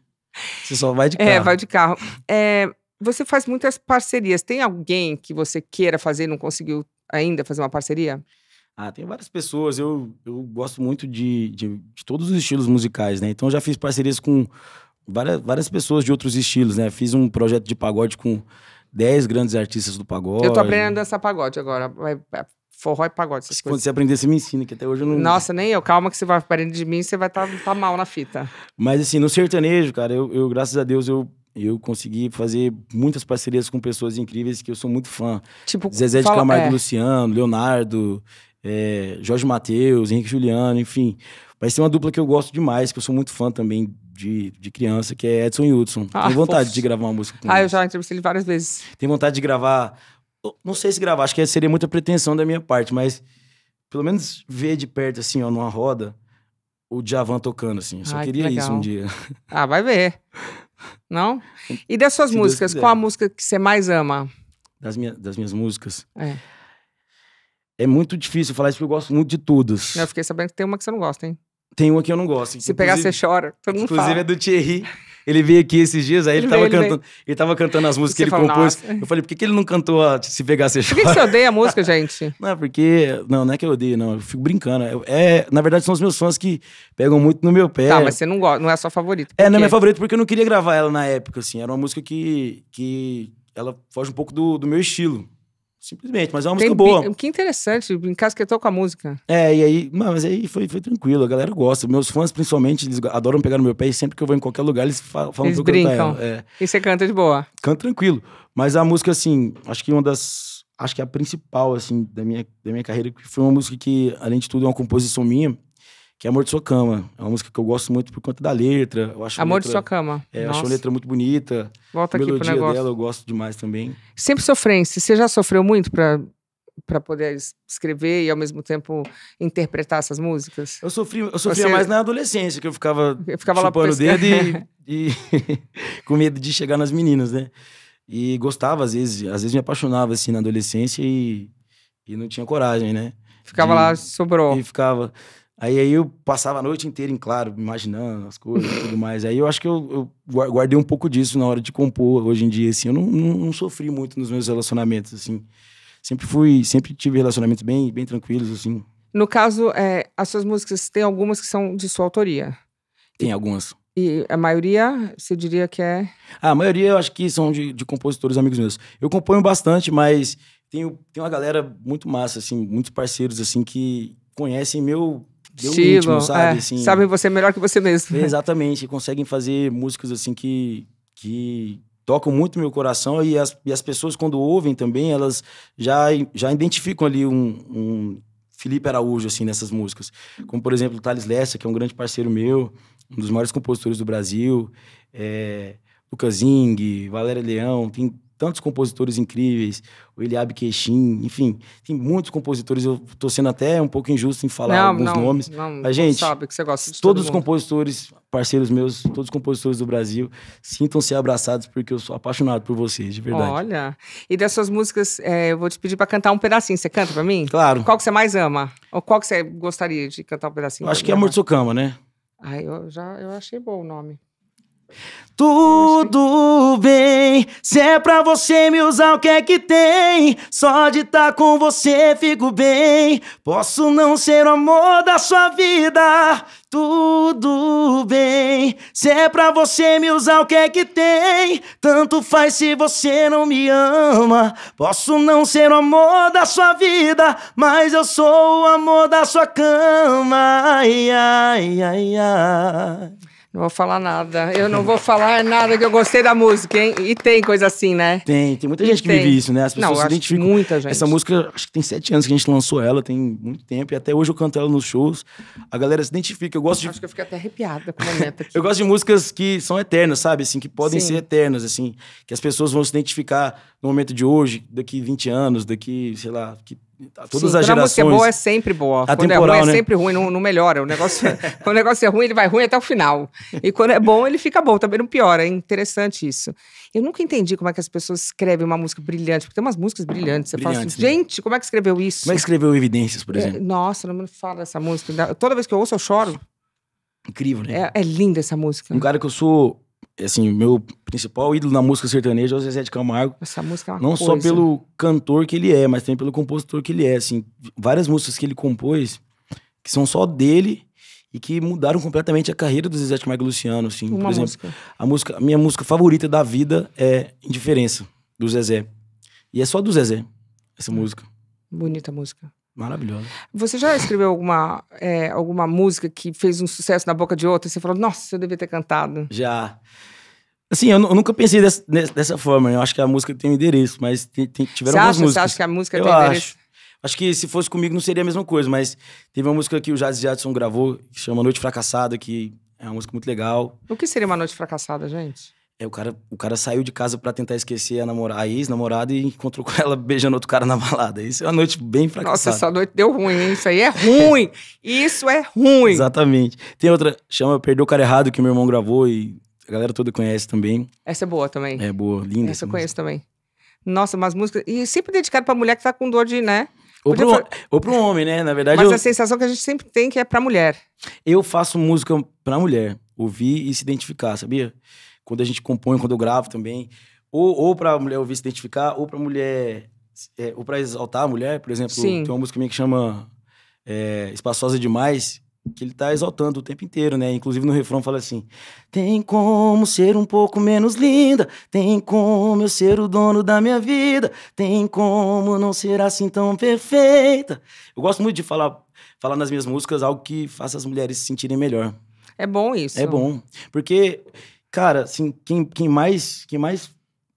você só vai de é, carro. É, vai de carro. É, você faz muitas parcerias. Tem alguém que você queira fazer e não conseguiu ainda, fazer uma parceria? Ah, tem várias pessoas. Eu, eu gosto muito de, de, de todos os estilos musicais, né? Então já fiz parcerias com várias, várias pessoas de outros estilos, né? Fiz um projeto de pagode com 10 grandes artistas do pagode. Eu tô aprendendo a dançar pagode agora. É, é forró e pagode. Essas Quando você aprender, você me ensina, que até hoje eu não. Nossa, nem eu. Calma que você vai aprender de mim, você vai estar tá, tá mal na fita. Mas assim, no sertanejo, cara, eu, eu graças a Deus, eu eu consegui fazer muitas parcerias com pessoas incríveis que eu sou muito fã. Tipo, Zezé fala, de Camargo é. Luciano, Leonardo, é, Jorge Matheus, Henrique Juliano, enfim. Vai ser uma dupla que eu gosto demais, que eu sou muito fã também de, de criança, que é Edson e Hudson. Ah, Tenho vontade fofo. de gravar uma música com Ah, eles. eu já entrevistei ele várias vezes. Tenho vontade de gravar. Não sei se gravar, acho que seria muita pretensão da minha parte, mas pelo menos ver de perto, assim, ó, numa roda, o Javan tocando, assim. Eu só Ai, queria que isso um dia. Ah, vai ver. Não? E das suas Se músicas, qual a música que você mais ama? Das, minha, das minhas músicas? É. É muito difícil falar isso porque eu gosto muito de todas. Eu fiquei sabendo que tem uma que você não gosta, hein? Tem uma que eu não gosto. Se pegar, você chora. Todo mundo inclusive fala. é do Thierry. Ele veio aqui esses dias, aí ele, ele, tava, veio, ele cantando, ele tava cantando as músicas que ele compôs. Nossa. Eu falei, por que, que ele não cantou a Se Pegar Se Chora? Por que, você odeia a música, gente? não, é porque. Não, não é que eu odeio, não. Eu fico brincando. é, na verdade, são os meus fãs que pegam muito no meu pé. Tá, mas você não gosta, não é a sua favorita. É, não é minha favorita porque eu não queria gravar ela na época, assim. Era uma música que. que ela foge um pouco do, do meu estilo. Simplesmente, mas é uma Tem música boa. Que interessante, em tô com a música. É, e aí, mas aí foi, foi tranquilo, a galera gosta. Meus fãs, principalmente, eles adoram pegar no meu pé e sempre que eu vou em qualquer lugar, eles falam eles pra brincam. é. E você canta de boa? Canto tranquilo. Mas a música, assim, acho que uma das. Acho que a principal, assim, da minha, da minha carreira, que foi uma música que, além de tudo, é uma composição minha que é Amor de Sua Cama. É uma música que eu gosto muito por conta da letra. Eu acho Amor letra, de Sua Cama. É, eu acho uma letra muito bonita. Volta a melodia aqui pro negócio. dela eu gosto demais também. Sempre sofrência. Você já sofreu muito para para poder escrever e ao mesmo tempo interpretar essas músicas? Eu sofri, eu sofria Você... mais na adolescência, que eu ficava, eu ficava chupando lá o dedo e, e com medo de chegar nas meninas, né? E gostava às vezes, às vezes me apaixonava assim na adolescência e, e não tinha coragem, né? Ficava de, lá, sobrou. E ficava. Aí, aí eu passava a noite inteira em claro, imaginando as coisas e tudo mais. Aí eu acho que eu, eu, guardei um pouco disso na hora de compor hoje em dia, assim. Eu não, não, não, sofri muito nos meus relacionamentos, assim. Sempre fui, sempre tive relacionamentos bem, bem tranquilos, assim. No caso, é, as suas músicas, tem algumas que são de sua autoria? Tem algumas. E a maioria, você diria que é? Ah, a maioria eu acho que são de, de compositores amigos meus. Eu componho bastante, mas tenho, tenho uma galera muito massa, assim, muitos parceiros, assim, que conhecem meu deu Estivam, ritmo, sabe? É, assim, sabem você melhor que você mesmo. Exatamente, conseguem fazer músicas assim que, que tocam muito meu coração e as, e as pessoas quando ouvem também, elas já, já identificam ali um, um Felipe Araújo, assim, nessas músicas. Como, por exemplo, o Thales Lessa, que é um grande parceiro meu, um dos maiores compositores do Brasil, é, Lucas Zing, Valéria Leão, tem tantos compositores incríveis, o Eliabe Queixin, enfim, tem muitos compositores, eu estou sendo até um pouco injusto em falar não, alguns não, nomes. Não, mas, gente, sabe que você gosta de todos todo os compositores, parceiros meus, todos os compositores do Brasil, sintam-se abraçados porque eu sou apaixonado por vocês, de verdade. Olha, e das suas músicas, é, eu vou te pedir para cantar um pedacinho, você canta para mim? Claro. Qual que você mais ama? Ou qual que você gostaria de cantar um pedacinho? Eu acho que é Amor de Socama, né? Ah, eu já eu achei bom o nome. Tudo bem, se é pra você me usar, o que é que tem? Só de estar tá com você fico bem. Posso não ser o amor da sua vida. Tudo bem, se é pra você me usar, o que é que tem? Tanto faz se você não me ama. Posso não ser o amor da sua vida, mas eu sou o amor da sua cama. Ai, ai, ai, ai. Não vou falar nada. Eu não vou falar nada que eu gostei da música, hein? E tem coisa assim, né? Tem, tem muita gente que tem. vive isso, né? As pessoas não, se identificam. Muita gente. Essa música, acho que tem sete anos que a gente lançou ela, tem muito tempo, e até hoje eu canto ela nos shows. A galera se identifica. Eu gosto eu de. Acho que eu fico até arrepiada com a neta aqui. eu gosto de músicas que são eternas, sabe? Assim, que podem Sim. ser eternas, assim, que as pessoas vão se identificar no momento de hoje, daqui 20 anos, daqui, sei lá, que Tá todas Sim, as gerações. música é boa é sempre boa. a quando é né? ruim né? é sempre ruim, não, não melhora. O negócio, é, quando o negócio é ruim, ele vai ruim até o final. E quando é bom, ele fica bom, também não piora. É interessante isso. Eu nunca entendi como é que as pessoas escrevem uma música brilhante, porque tem umas músicas brilhantes. Você fala assim, né? gente, como é que escreveu isso? Como é que escreveu Evidências, por é, exemplo? É, nossa, não me fala dessa música. Toda vez que eu ouço, eu choro. Incrível, né? É, é linda essa música. Um cara que eu sou é, assim, meu principal ídolo na música sertaneja é o Zezé de Camargo. Essa música é uma Não coisa. só pelo cantor que ele é, mas também pelo compositor que ele é, assim. Várias músicas que ele compôs que são só dele e que mudaram completamente a carreira do Zezé de Camargo e Luciano, assim. Uma Por exemplo, música. a música, a minha música favorita da vida é Indiferença, do Zezé. E é só do Zezé, essa hum. música. Bonita música. Maravilhosa. Você já escreveu alguma, é, alguma música que fez um sucesso na boca de outra e você falou, nossa, eu devia ter cantado? Já. Assim, eu, eu nunca pensei dessa, dessa forma. Né? Eu acho que a música tem um endereço, mas tem, tem, tiveram você algumas acha, músicas. Você acha que a música eu tem acho. endereço? Acho que se fosse comigo não seria a mesma coisa, mas teve uma música que o Jazz Jadson gravou, que chama Noite Fracassada, que é uma música muito legal. O que seria uma noite fracassada, gente? o cara, o cara saiu de casa para tentar esquecer a, namora, a ex-namorada e encontrou com ela beijando outro cara na balada. Isso é uma noite bem fracassada. Nossa, essa noite deu ruim, hein? Isso aí é ruim! Isso é ruim! Exatamente. Tem outra, chama Perdeu o Cara Errado, que meu irmão gravou e a galera toda conhece também. Essa é boa também. É boa, linda. Essa, essa eu música. conheço também. Nossa, mas música E sempre dedicado pra mulher que tá com dor de, né? Ou pro, falar... ou pro homem, né? Na verdade. Mas eu... a sensação que a gente sempre tem é que é pra mulher. Eu faço música pra mulher. Ouvir e se identificar, sabia? quando a gente compõe, quando eu gravo também, ou, ou para a mulher ouvir se identificar, ou para mulher, é, ou para exaltar a mulher, por exemplo, Sim. tem uma música minha que chama é, Espaçosa Demais, que ele tá exaltando o tempo inteiro, né? Inclusive no refrão fala assim: Tem como ser um pouco menos linda, tem como eu ser o dono da minha vida, tem como não ser assim tão perfeita. Eu gosto muito de falar, falar nas minhas músicas algo que faça as mulheres se sentirem melhor. É bom isso. É bom. Porque Cara, assim, quem, quem mais. Quem mais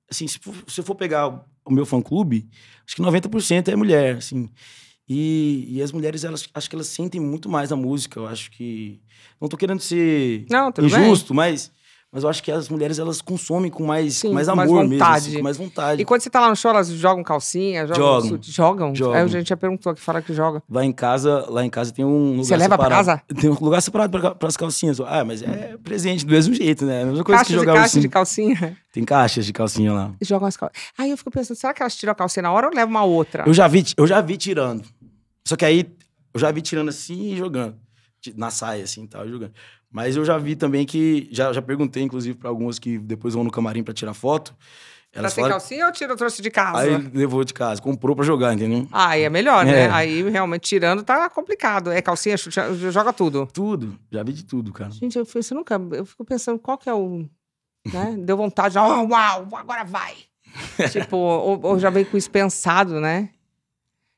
assim, se, se eu for pegar o meu fã-clube, acho que 90% é mulher, assim. E, e, as mulheres, elas, acho que elas sentem muito mais a música. Eu acho que. Não tô querendo ser não, injusto, bem. mas mas eu acho que as mulheres elas consomem com mais, Sim, com mais amor mais vontade. mesmo, assim, com mais vontade. E quando você tá lá no show, elas jogam calcinha, jogam. Jogam. jogam? jogam. Aí a gente já perguntou aqui, fala que joga. Lá em casa, lá em casa tem um lugar você leva separado. pra casa? Tem um lugar separado para as calcinhas. Ah, mas é presente do mesmo jeito, né? É a mesma coisa caixa que jogar caixa assim. de calcinha. Tem caixas de calcinha lá. E jogam as calcinhas. Aí eu fico pensando, será que elas tiram a calcinha na hora ou levam uma outra? Eu já vi, eu já vi tirando. Só que aí eu já vi tirando assim e jogando na saia, assim, tal, jogando. Mas eu já vi também que. Já, já perguntei, inclusive, para algumas que depois vão no camarim para tirar foto. Elas tá sem falaram... calcinha ou tira, trouxe de casa? Aí levou de casa, comprou pra jogar, entendeu? Aí ah, é melhor, né? É. Aí realmente tirando tá complicado. É calcinha, joga tudo. Tudo, já vi de tudo, cara. Gente, eu, isso nunca. Eu fico pensando qual que é o. Né? Deu vontade, ó, oh, uau, agora vai. tipo, ou, ou, já veio com isso pensado, né?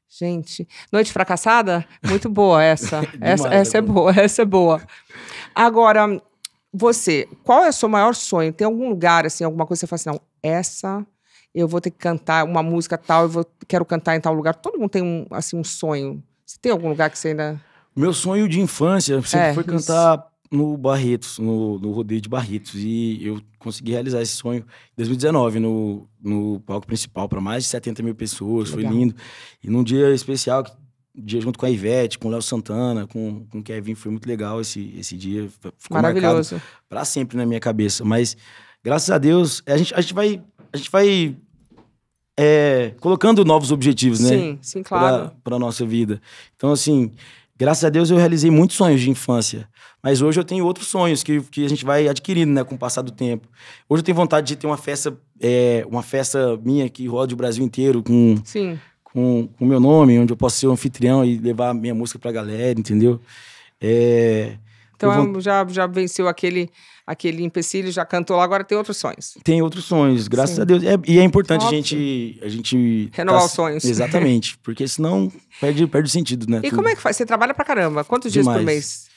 Gente, Noite Fracassada, muito boa essa. essa, essa é, é boa, essa é boa. Agora, você, qual é o seu maior sonho? Tem algum lugar, assim, alguma coisa que você fala assim, não, essa eu vou ter que cantar uma música tal, eu vou, quero cantar em tal lugar. Todo mundo tem um, assim, um sonho. Você tem algum lugar que você ainda... Meu sonho de infância sempre é, foi cantar no Barretos, no, no rodeio de Barretos. E eu consegui realizar esse sonho em 2019, no, no palco principal, para mais de 70 mil pessoas. Foi lindo. E num dia especial, dia junto com a Ivete, com o Léo Santana, com, com o Kevin, foi muito legal esse, esse dia. Ficou Maravilhoso. Para sempre na minha cabeça. Mas, graças a Deus, é, a gente, a gente vai. A gente vai é, colocando novos objetivos, né? Sim, sim, claro. Para nossa vida. Então, assim, Graças a Deus eu realizei muitos sonhos de infância, mas hoje eu tenho outros sonhos que, que a gente vai adquirindo né, com o passar do tempo. Hoje eu tenho vontade de ter uma festa, é, uma festa minha que roda o Brasil inteiro com, Sim. com o meu nome, onde eu posso ser um anfitrião e levar minha música pra galera, entendeu? É, então vou... já, já venceu aquele aquele empecilho, já cantou lá, agora tem outros sonhos. Tem outros sonhos, graças Sim. a Deus. É, e é importante a gente, a gente. Renovar tá, os sonhos. Exatamente, porque senão perde, perde o sentido, né? E Tudo. como é que faz? Você trabalha pra caramba. Quantos Demais. dias por mês?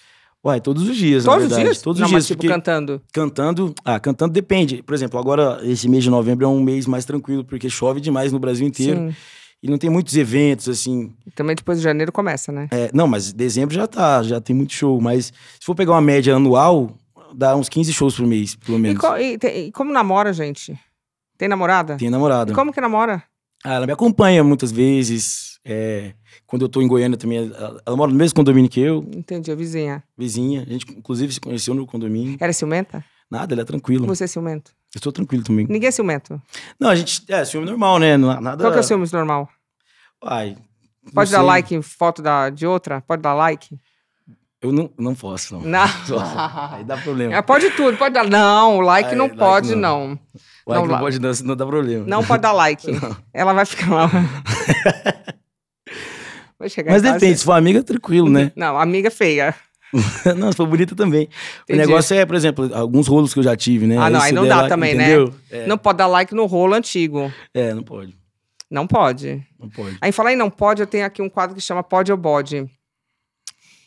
Uai, todos os dias, todos Os dias? Todos os Não, dias. Mas, tipo, cantando. Cantando. Ah, cantando depende. Por exemplo, agora, esse mês de novembro é um mês mais tranquilo, porque chove demais no Brasil inteiro. Sim. E não tem muitos eventos, assim. E também depois de janeiro começa, né? É, não, mas dezembro já tá, já tem muito show. Mas se for pegar uma média anual, dá uns 15 shows por mês, pelo menos. E, co e, te, e como namora, gente? Tem namorada? Tem namorada. E como que namora? Ah, ela me acompanha muitas vezes. É, quando eu tô em Goiânia também, ela, ela mora no mesmo condomínio que eu. Entendi, a vizinha. Vizinha. A gente, inclusive, se conheceu no condomínio. Era é ciumenta? Nada, ela é tranquila. Você é ciumento? Eu sou tranquilo também. Ninguém é ciumento? Não, a gente... É, ciúme normal, né? Nada... Qual que é o ciúme normal? Ai... Pode dar sei. like em foto da, de outra? Pode dar like? Eu não, não posso, não. não. Aí dá problema. É, pode tudo, pode dar. Não, like Aí, não like pode, não. não. O like não, não pode dar, não dá problema. Não pode dar like. Não. Ela vai ficar lá. Mas depende, se for amiga, tranquilo, né? Não, amiga é feia. não, se for bonita também. Entendi. O negócio é, por exemplo, alguns rolos que eu já tive, né? Ah, não, Esse aí não dá também, né? entendeu? né? É. Não pode dar like no rolo antigo. É, não pode. Não pode. Não pode. Aí falar em não pode, eu tenho aqui um quadro que chama Pode ou Bode.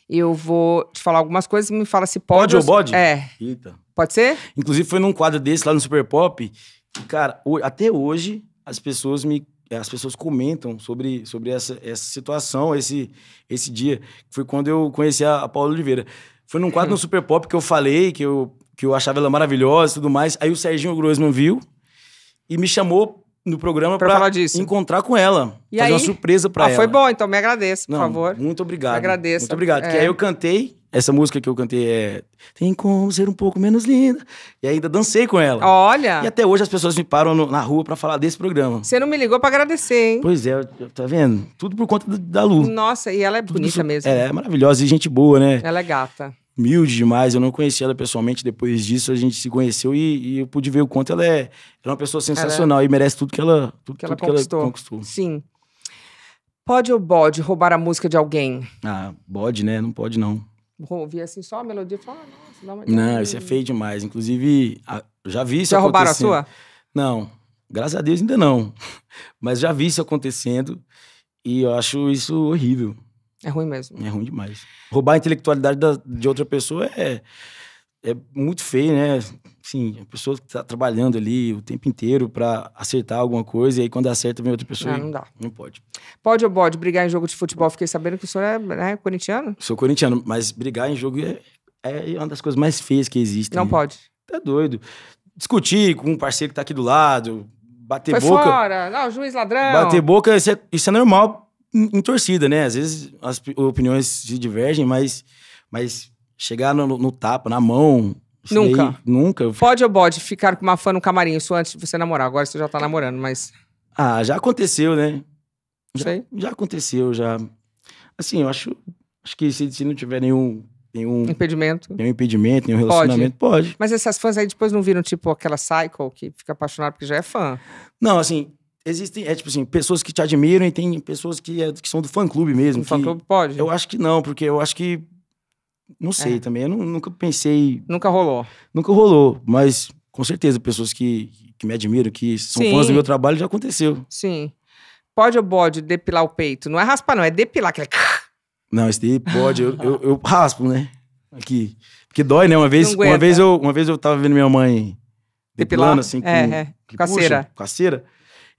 Eu vou te falar algumas coisas e me fala se pode. Pode ou pode? É. Eita. Pode ser? Inclusive, foi num quadro desse lá no Super Pop. Que, cara, até hoje as pessoas me. É, as pessoas comentam sobre, sobre essa, essa situação, esse, esse dia. Foi quando eu conheci a, a Paula Oliveira. Foi num quadro no Super Pop que eu falei que eu, que eu achava ela maravilhosa e tudo mais. Aí o Serginho Grossman viu e me chamou no programa pra, pra falar disso. encontrar com ela. E fazer aí? uma surpresa pra ah, ela. Foi bom, então me agradeça, por Não, favor. Muito obrigado. Me agradeço. Muito obrigado. É. Que aí eu cantei. Essa música que eu cantei é Tem como ser um pouco menos linda. E ainda dancei com ela. Olha. E até hoje as pessoas me param no, na rua para falar desse programa. Você não me ligou para agradecer, hein? Pois é, tá vendo? Tudo por conta da Lu. Nossa, e ela é Tudo bonita isso, mesmo. É, é maravilhosa e gente boa, né? Ela é gata humilde demais. Eu não conhecia ela pessoalmente. Depois disso, a gente se conheceu e, e eu pude ver o quanto ela é, ela é uma pessoa sensacional ela... e merece tudo que ela, tudo, que, ela, tudo conquistou. Que ela conquistou. Sim. Pode ou bode roubar a música de alguém? Ah, bode, né? Não pode, não. Vou ouvir assim só a melodia e falar, ah, nossa, dá uma... Não, isso é feio demais. Inclusive, a... já vi isso acontecendo. Já roubaram a sua? Não, graças a Deus ainda não. Mas já vi isso acontecendo e eu acho isso horrível. É ruim mesmo. É ruim demais. Roubar a intelectualidade da, de outra pessoa é, é muito feio, né? Sim, a pessoa está trabalhando ali o tempo inteiro para acertar alguma coisa, e aí quando acerta vem outra pessoa. Não, é, não dá. Não pode. Pode ou pode brigar em jogo de futebol? Fiquei sabendo que o senhor é né, corintiano? Sou corintiano, mas brigar em jogo é, é uma das coisas mais feias que existem. Não pode. Tá doido. Discutir com um parceiro que tá aqui do lado, bater Foi boca. Fora. Não, juiz ladrão. Bater boca, isso é, isso é normal em, em, torcida, né? Às vezes as opiniões se divergem, mas, mas chegar no, no tapa, na mão. Nunca. Daí, nunca. Pode ou pode ficar com uma fã no camarim? Isso antes de você namorar. Agora você já tá namorando, mas. Ah, já aconteceu, né? Já, Sei. já aconteceu, já. Assim, eu acho, acho que se, se não tiver nenhum nenhum impedimento. Nenhum impedimento, nenhum relacionamento. Pode. pode. Mas essas fãs aí depois não viram, tipo, aquela cycle que fica apaixonado porque já é fã. Não, assim, Existem, é tipo assim, pessoas que te admiram e tem pessoas que, é, que são do fã-clube mesmo. fã-clube pode? Eu acho que não, porque eu acho que. Não sei é. também, eu não, nunca pensei. Nunca rolou. Nunca rolou, mas com certeza pessoas que, que me admiram, que são Sim. fãs do meu trabalho, já aconteceu. Sim. Pode ou pode depilar o peito? Não é raspar, não, é depilar aquele. Não, esse daí pode, eu, eu, eu, raspo, né? Aqui. Porque dói, né? Uma vez, uma vez, eu, uma vez eu tava vendo minha mãe depilando, assim, com, é, é. Que, caceira. caceira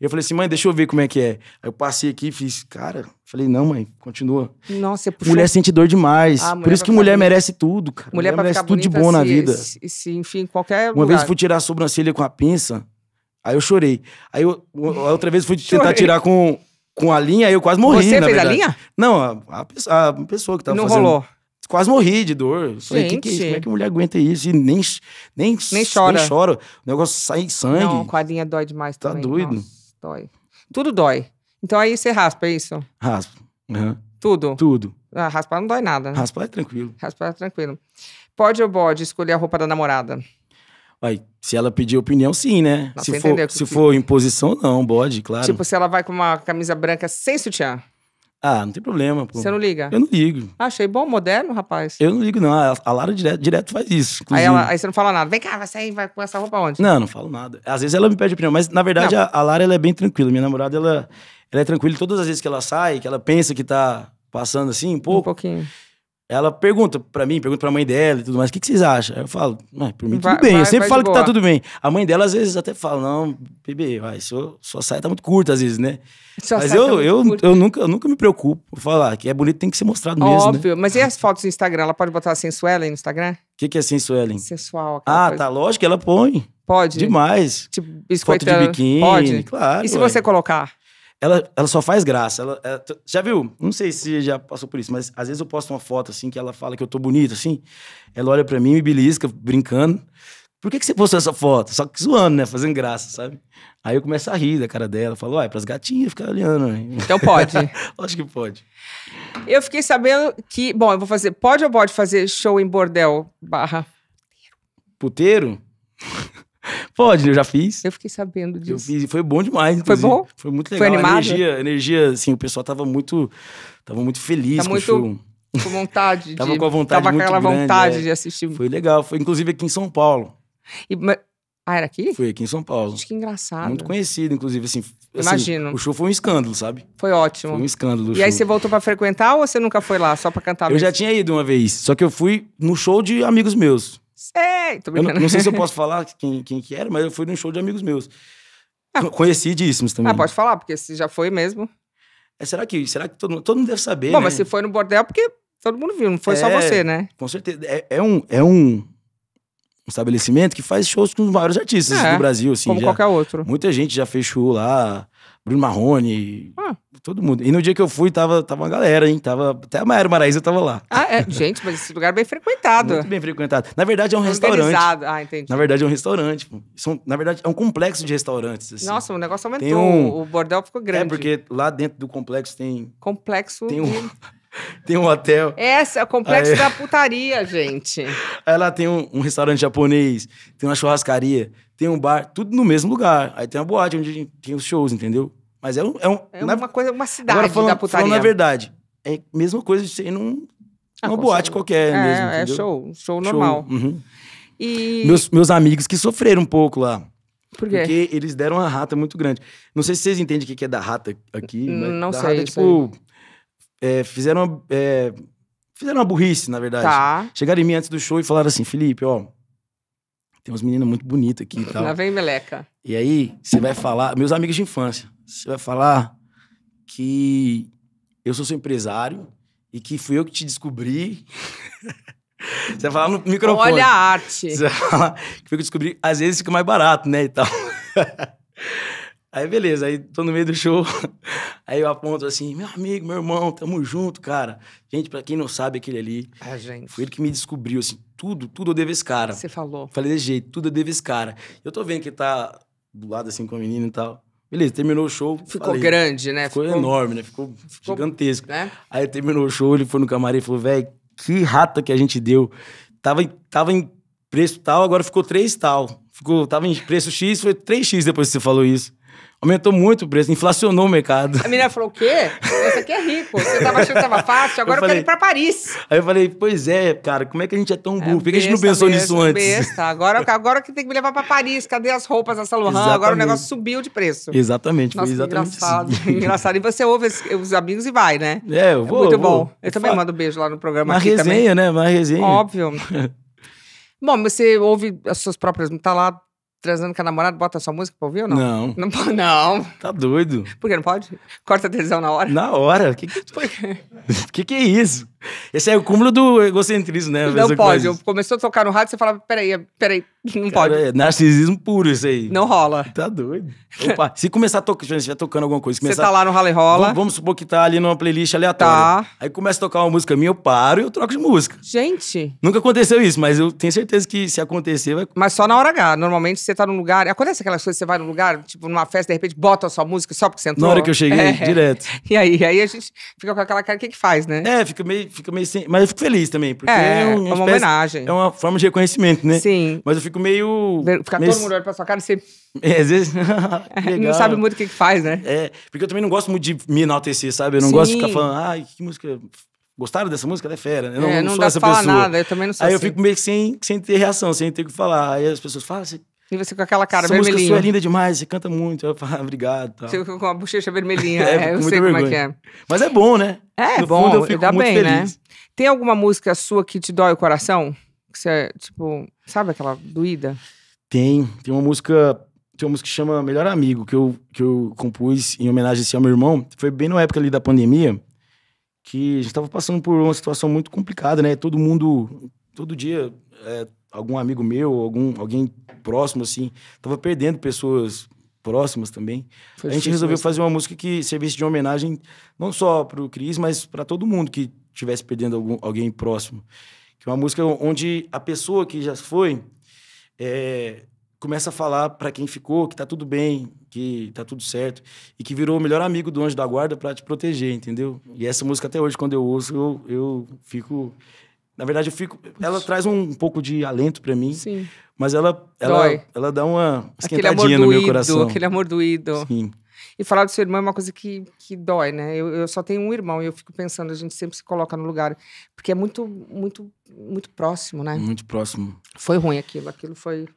eu falei assim, mãe, deixa eu ver como é que é. Aí eu passei aqui e fiz, cara, falei, não, mãe, continua. Nossa, puxou. Mulher sente dor demais. Ah, Por isso que mulher merece tudo, cara. Mulher, mulher merece tudo de bom se, na vida. Se, se, enfim, qualquer. Uma lugar. vez fui tirar a sobrancelha com a pinça, aí eu chorei. Aí eu, outra vez fui tentar tirar com, com a linha, aí eu quase morri. Você fez verdade. a linha? Não, a, a, pessoa que tava não fazendo. Não rolou quase morri de dor. Gente. Falei, que, que é isso? Como é que mulher aguenta isso? E nem, nem, nem, chora. nem chora. O negócio sai sangue. Não, com a linha dói demais tá também. Tá doido. Nossa. Dói. Tudo dói. Então aí você raspa, é isso? Raspa. Uhum. Tudo? Tudo. Ah, raspar não dói nada. Né? Raspar é tranquilo. Raspar é tranquilo. Pode ou pode escolher a roupa da namorada? Aí, se ela pedir opinião, sim, né? se for, se que... for imposição, não, bode, claro. Tipo, se ela vai com uma camisa branca sem sutiã. Ah, não tem problema. Pô. Você não liga? Eu não ligo. Ah, achei bom, moderno, rapaz. Eu não ligo, não. A, a Lara direto, direto faz isso. Aí, ela, aí, você não fala nada. Vem cá, vai sair, vai com essa roupa onde? Não, não falo nada. Às vezes ela me pede opinião, mas na verdade a, a, Lara ela é bem tranquila. Minha namorada, ela, ela é tranquila. Todas as vezes que ela sai, que ela pensa que tá passando assim, um pouco. Um pouquinho ela pergunta pra mim, pergunta pra mãe dela e tudo mais, o que, que vocês acham? eu falo, ah, por mim tudo vai, bem, vai, eu sempre falo que tá boa. tá tudo bem. A mãe dela às vezes até fala, não, bebê, vai, sua, sua saia tá muito curta às vezes, né? Sua mas eu, tá eu, eu, nunca, eu nunca me preocupo por falar, que é bonito tem que ser mostrado né? Óbvio. mesmo, Óbvio, né? mas e as fotos do Instagram? Ela pode botar aí no Instagram? O que, que é sensuellen? Sensual. Ah, coisa. tá, lógico, ela põe. Pode. Demais. Tipo, Foto de biquíni, pode. claro. E se ué. você colocar? ela, ela só faz graça. Ela, ela, já viu? Não sei se já passou por isso, mas às vezes eu posto uma foto assim que ela fala que eu tô bonito, assim. Ela olha para mim, me belisca, brincando. Por que, que você postou essa foto? Só que zoando, né? Fazendo graça, sabe? Aí eu começo a rir da cara dela. Falo, uai, é pras gatinhas ficar olhando. Né? Então pode. Acho que pode. Eu fiquei sabendo que... Bom, eu vou fazer... Pode ou pode fazer show em bordel barra? Puteiro? Pode, eu já fiz. Eu fiquei sabendo disso. Eu fiz e foi bom demais. Inclusive. Foi bom? Foi muito legal. Foi animado? Energia, energia, assim, o pessoal tava muito, tava muito feliz tá com muito... o show. Com vontade de... tava com a vontade tava com aquela grande, vontade é. de assistir. Foi legal. Foi inclusive aqui em São Paulo. E, mas... Ah, era aqui? Foi aqui em São Paulo. Gente, que engraçado. Muito conhecido, inclusive, assim. assim Imagino. Assim, o show foi um escândalo, sabe? Foi ótimo. Foi um escândalo. E show. aí você voltou para frequentar ou você nunca foi lá, só para cantar? Eu mesmo? já tinha ido uma vez, só que eu fui no show de amigos meus. Sei, tô brincando. Não, não, sei se eu posso falar quem, quem que era, mas eu fui num show de amigos meus. Ah. Conhecidíssimos também. Ah, pode falar, porque se já foi mesmo. É, será que, será que todo, mundo, todo mundo deve saber? Bom, né? mas se foi no bordel, porque todo mundo viu, não foi é, só você, né? Com certeza. É, é, um, é um estabelecimento que faz shows com os maiores artistas é, do Brasil, assim. Como já, qualquer outro. Muita gente já fez show lá. Bruno Marrone, ah. Todo mundo. E no dia que eu fui, tava, tava uma galera, hein? Tava, até a Maera Maraísa tava lá. Ah, é, gente, mas esse lugar é bem frequentado. Muito bem frequentado. Na verdade, é um restaurante. Ah, entendi. Na verdade, é um restaurante. São, na verdade, é um complexo de restaurantes. Assim. Nossa, o negócio aumentou. Um... O bordel ficou grande. É, porque lá dentro do complexo tem. Complexo. Tem um. tem um hotel. É, Essa é o complexo Aí... da putaria, gente. Aí lá tem um, um restaurante japonês, tem uma churrascaria, tem um bar, tudo no mesmo lugar. Aí tem uma boate onde tem os shows, entendeu? Mas é, um, é, um, é na... É uma coisa, uma cidade Agora, falando, da putaria. Falando verdade, é a mesma coisa de ser num, ah, uma boate qualquer é, mesmo, É show, show normal. Show, uhum. e... meus, meus amigos que sofreram um pouco lá. Por quê? Porque eles deram uma rata muito grande. Não sei se vocês entendem o que é da rata aqui. Hum, não sei. Rata, é tipo, é, fizeram, uma, é, fizeram uma burrice, na verdade. Tá. Chegaram em mim antes do show e falaram assim, Felipe, ó, tem umas meninas muito bonitas aqui e tal. Lá vem meleca. E aí, você vai falar, meus amigos de infância, você vai falar que eu sou seu empresário e que fui eu que te descobri. você vai falar no microfone. Olha a arte. Você vai falar que fui eu que descobri, às vezes fica mais barato, né, e tal. Aí beleza, aí tô no meio do show, aí eu aponto assim, meu amigo, meu irmão, tamo junto, cara. Gente, pra quem não sabe, aquele ali, É, gente. foi ele que me descobriu, assim, tudo, tudo eu devo esse cara. Você falou. Falei desse jeito, tudo eu devo esse cara. Eu tô vendo que ele tá do lado, assim, com a menina e tal. Beleza, terminou o show. Ficou falei, grande, né? Ficou, ficou, enorme, né? Ficou, ficou gigantesco. Né? Aí terminou o show, ele foi no camarim e falou, velho, que rata que a gente deu. Tava, tava em preço tal, agora ficou três tal. Ficou, tava em preço X, foi 3X depois que você falou isso. Aumentou muito o preço, inflacionou o mercado. A menina falou: o quê? Você aqui é rico. Você tava achando que tava fácil, agora eu, falei, eu quero ir pra Paris. Aí eu falei, pois é, cara, como é que a gente é tão burro? É, Por que a gente não pensou besta, nisso antes? Besta. Agora, agora que tem que me levar pra Paris, cadê as roupas da Salohan? Agora o negócio subiu de preço. Exatamente, Nossa, foi exatamente engraçado, assim. engraçado. E você ouve os amigos e vai, né? É, eu é vou. É muito eu vou. bom. Eu também mando beijo lá no programa. Uma resenha, também. né? Uma resenha. Óbvio. Bom, você ouve as suas próprias. Tá lá transando com a namorada, bota sua música pra ouvir ou não? Não. Não. não. Tá doido. Por que não pode? Corta a televisão na hora. Na hora. O que que, que que é isso? Esse é o cúmulo do egocentrismo, né? Não, pode. Eu- Começou a tocar no rádio, você fala, peraí, peraí, não Cara, pode. É narcisismo puro isso aí. Não rola. Tá doido. Opa, se começar tocando, já tocando alguma coisa. Começar, Você tá lá no rally rola. Vamos, vamos, supor que tá ali numa playlist aleatória. Tá. Aí começa a tocar uma música minha, eu paro e eu troco de música. Gente. Nunca aconteceu isso, mas eu tenho certeza que se acontecer vai. Mas só na hora H. Normalmente você tá num lugar. Acontece aquelas coisas, você vai num lugar, tipo numa festa, de repente bota a sua música só porque você entrou. Na hora que eu cheguei, é. direto. E aí, aí a gente fica com aquela cara, o que que faz, né? É, fica meio, fica meio sem. Mas eu fico feliz também, porque é, é uma, é uma espécie... homenagem. É uma forma de reconhecimento, né? Sim. Mas eu fico fico meio. Ficar meio... todo mundo olhando pra sua cara e você. É, às vezes. não sabe muito o que, que faz, né? É, porque eu também não gosto muito de me enaltecer, sabe? Eu não Sim. gosto de ficar falando, ai, que música. Gostaram dessa música? Ela é fera. Eu não, é, não, não dá essa pra falar pessoa. nada, eu também não sei. Aí assim. eu fico meio que sem, sem ter reação, sem ter o que falar. Aí as pessoas falam assim. E você com aquela cara essa vermelhinha. é linda demais, você canta muito. Eu falo, ah, obrigado. Tal. Você com a bochecha vermelhinha. É, é, eu sei vergonha. como é que é. Mas é bom, né? É, no bom, fundo, eu fico muito bem, né? feliz. né? Tem alguma música sua que te dói o coração? Que você, é, tipo, sabe aquela doída? Tem. Tem uma música. Tem uma música que chama Melhor Amigo, que eu, que eu compus em homenagem assim, ao meu irmão. Foi bem na época ali da pandemia, que a gente tava passando por uma situação muito complicada, né? Todo mundo, todo dia, é, algum amigo meu, algum, alguém próximo, assim, tava perdendo pessoas próximas também. Foi a gente resolveu fazer uma música que servisse de homenagem não só para o Cris, mas para todo mundo que tivesse perdendo algum, alguém próximo. Que é uma música onde a pessoa que já foi é, começa a falar para quem ficou que tá tudo bem, que tá tudo certo e que virou o melhor amigo do anjo da guarda para te proteger, entendeu? E essa música até hoje quando eu ouço eu, eu fico na verdade eu fico, ela traz um, um, pouco de alento para mim. Sim. Mas ela ela, ela dá uma esquentadinha no doído, meu coração. Aquele amor doído. Sim. E falar do seu irmão é uma coisa que, que dói, né? Eu, eu só tenho um irmão e eu fico pensando, a gente sempre se coloca no lugar, porque é muito, muito, muito próximo, né? Muito próximo. Foi ruim aquilo, aquilo foi.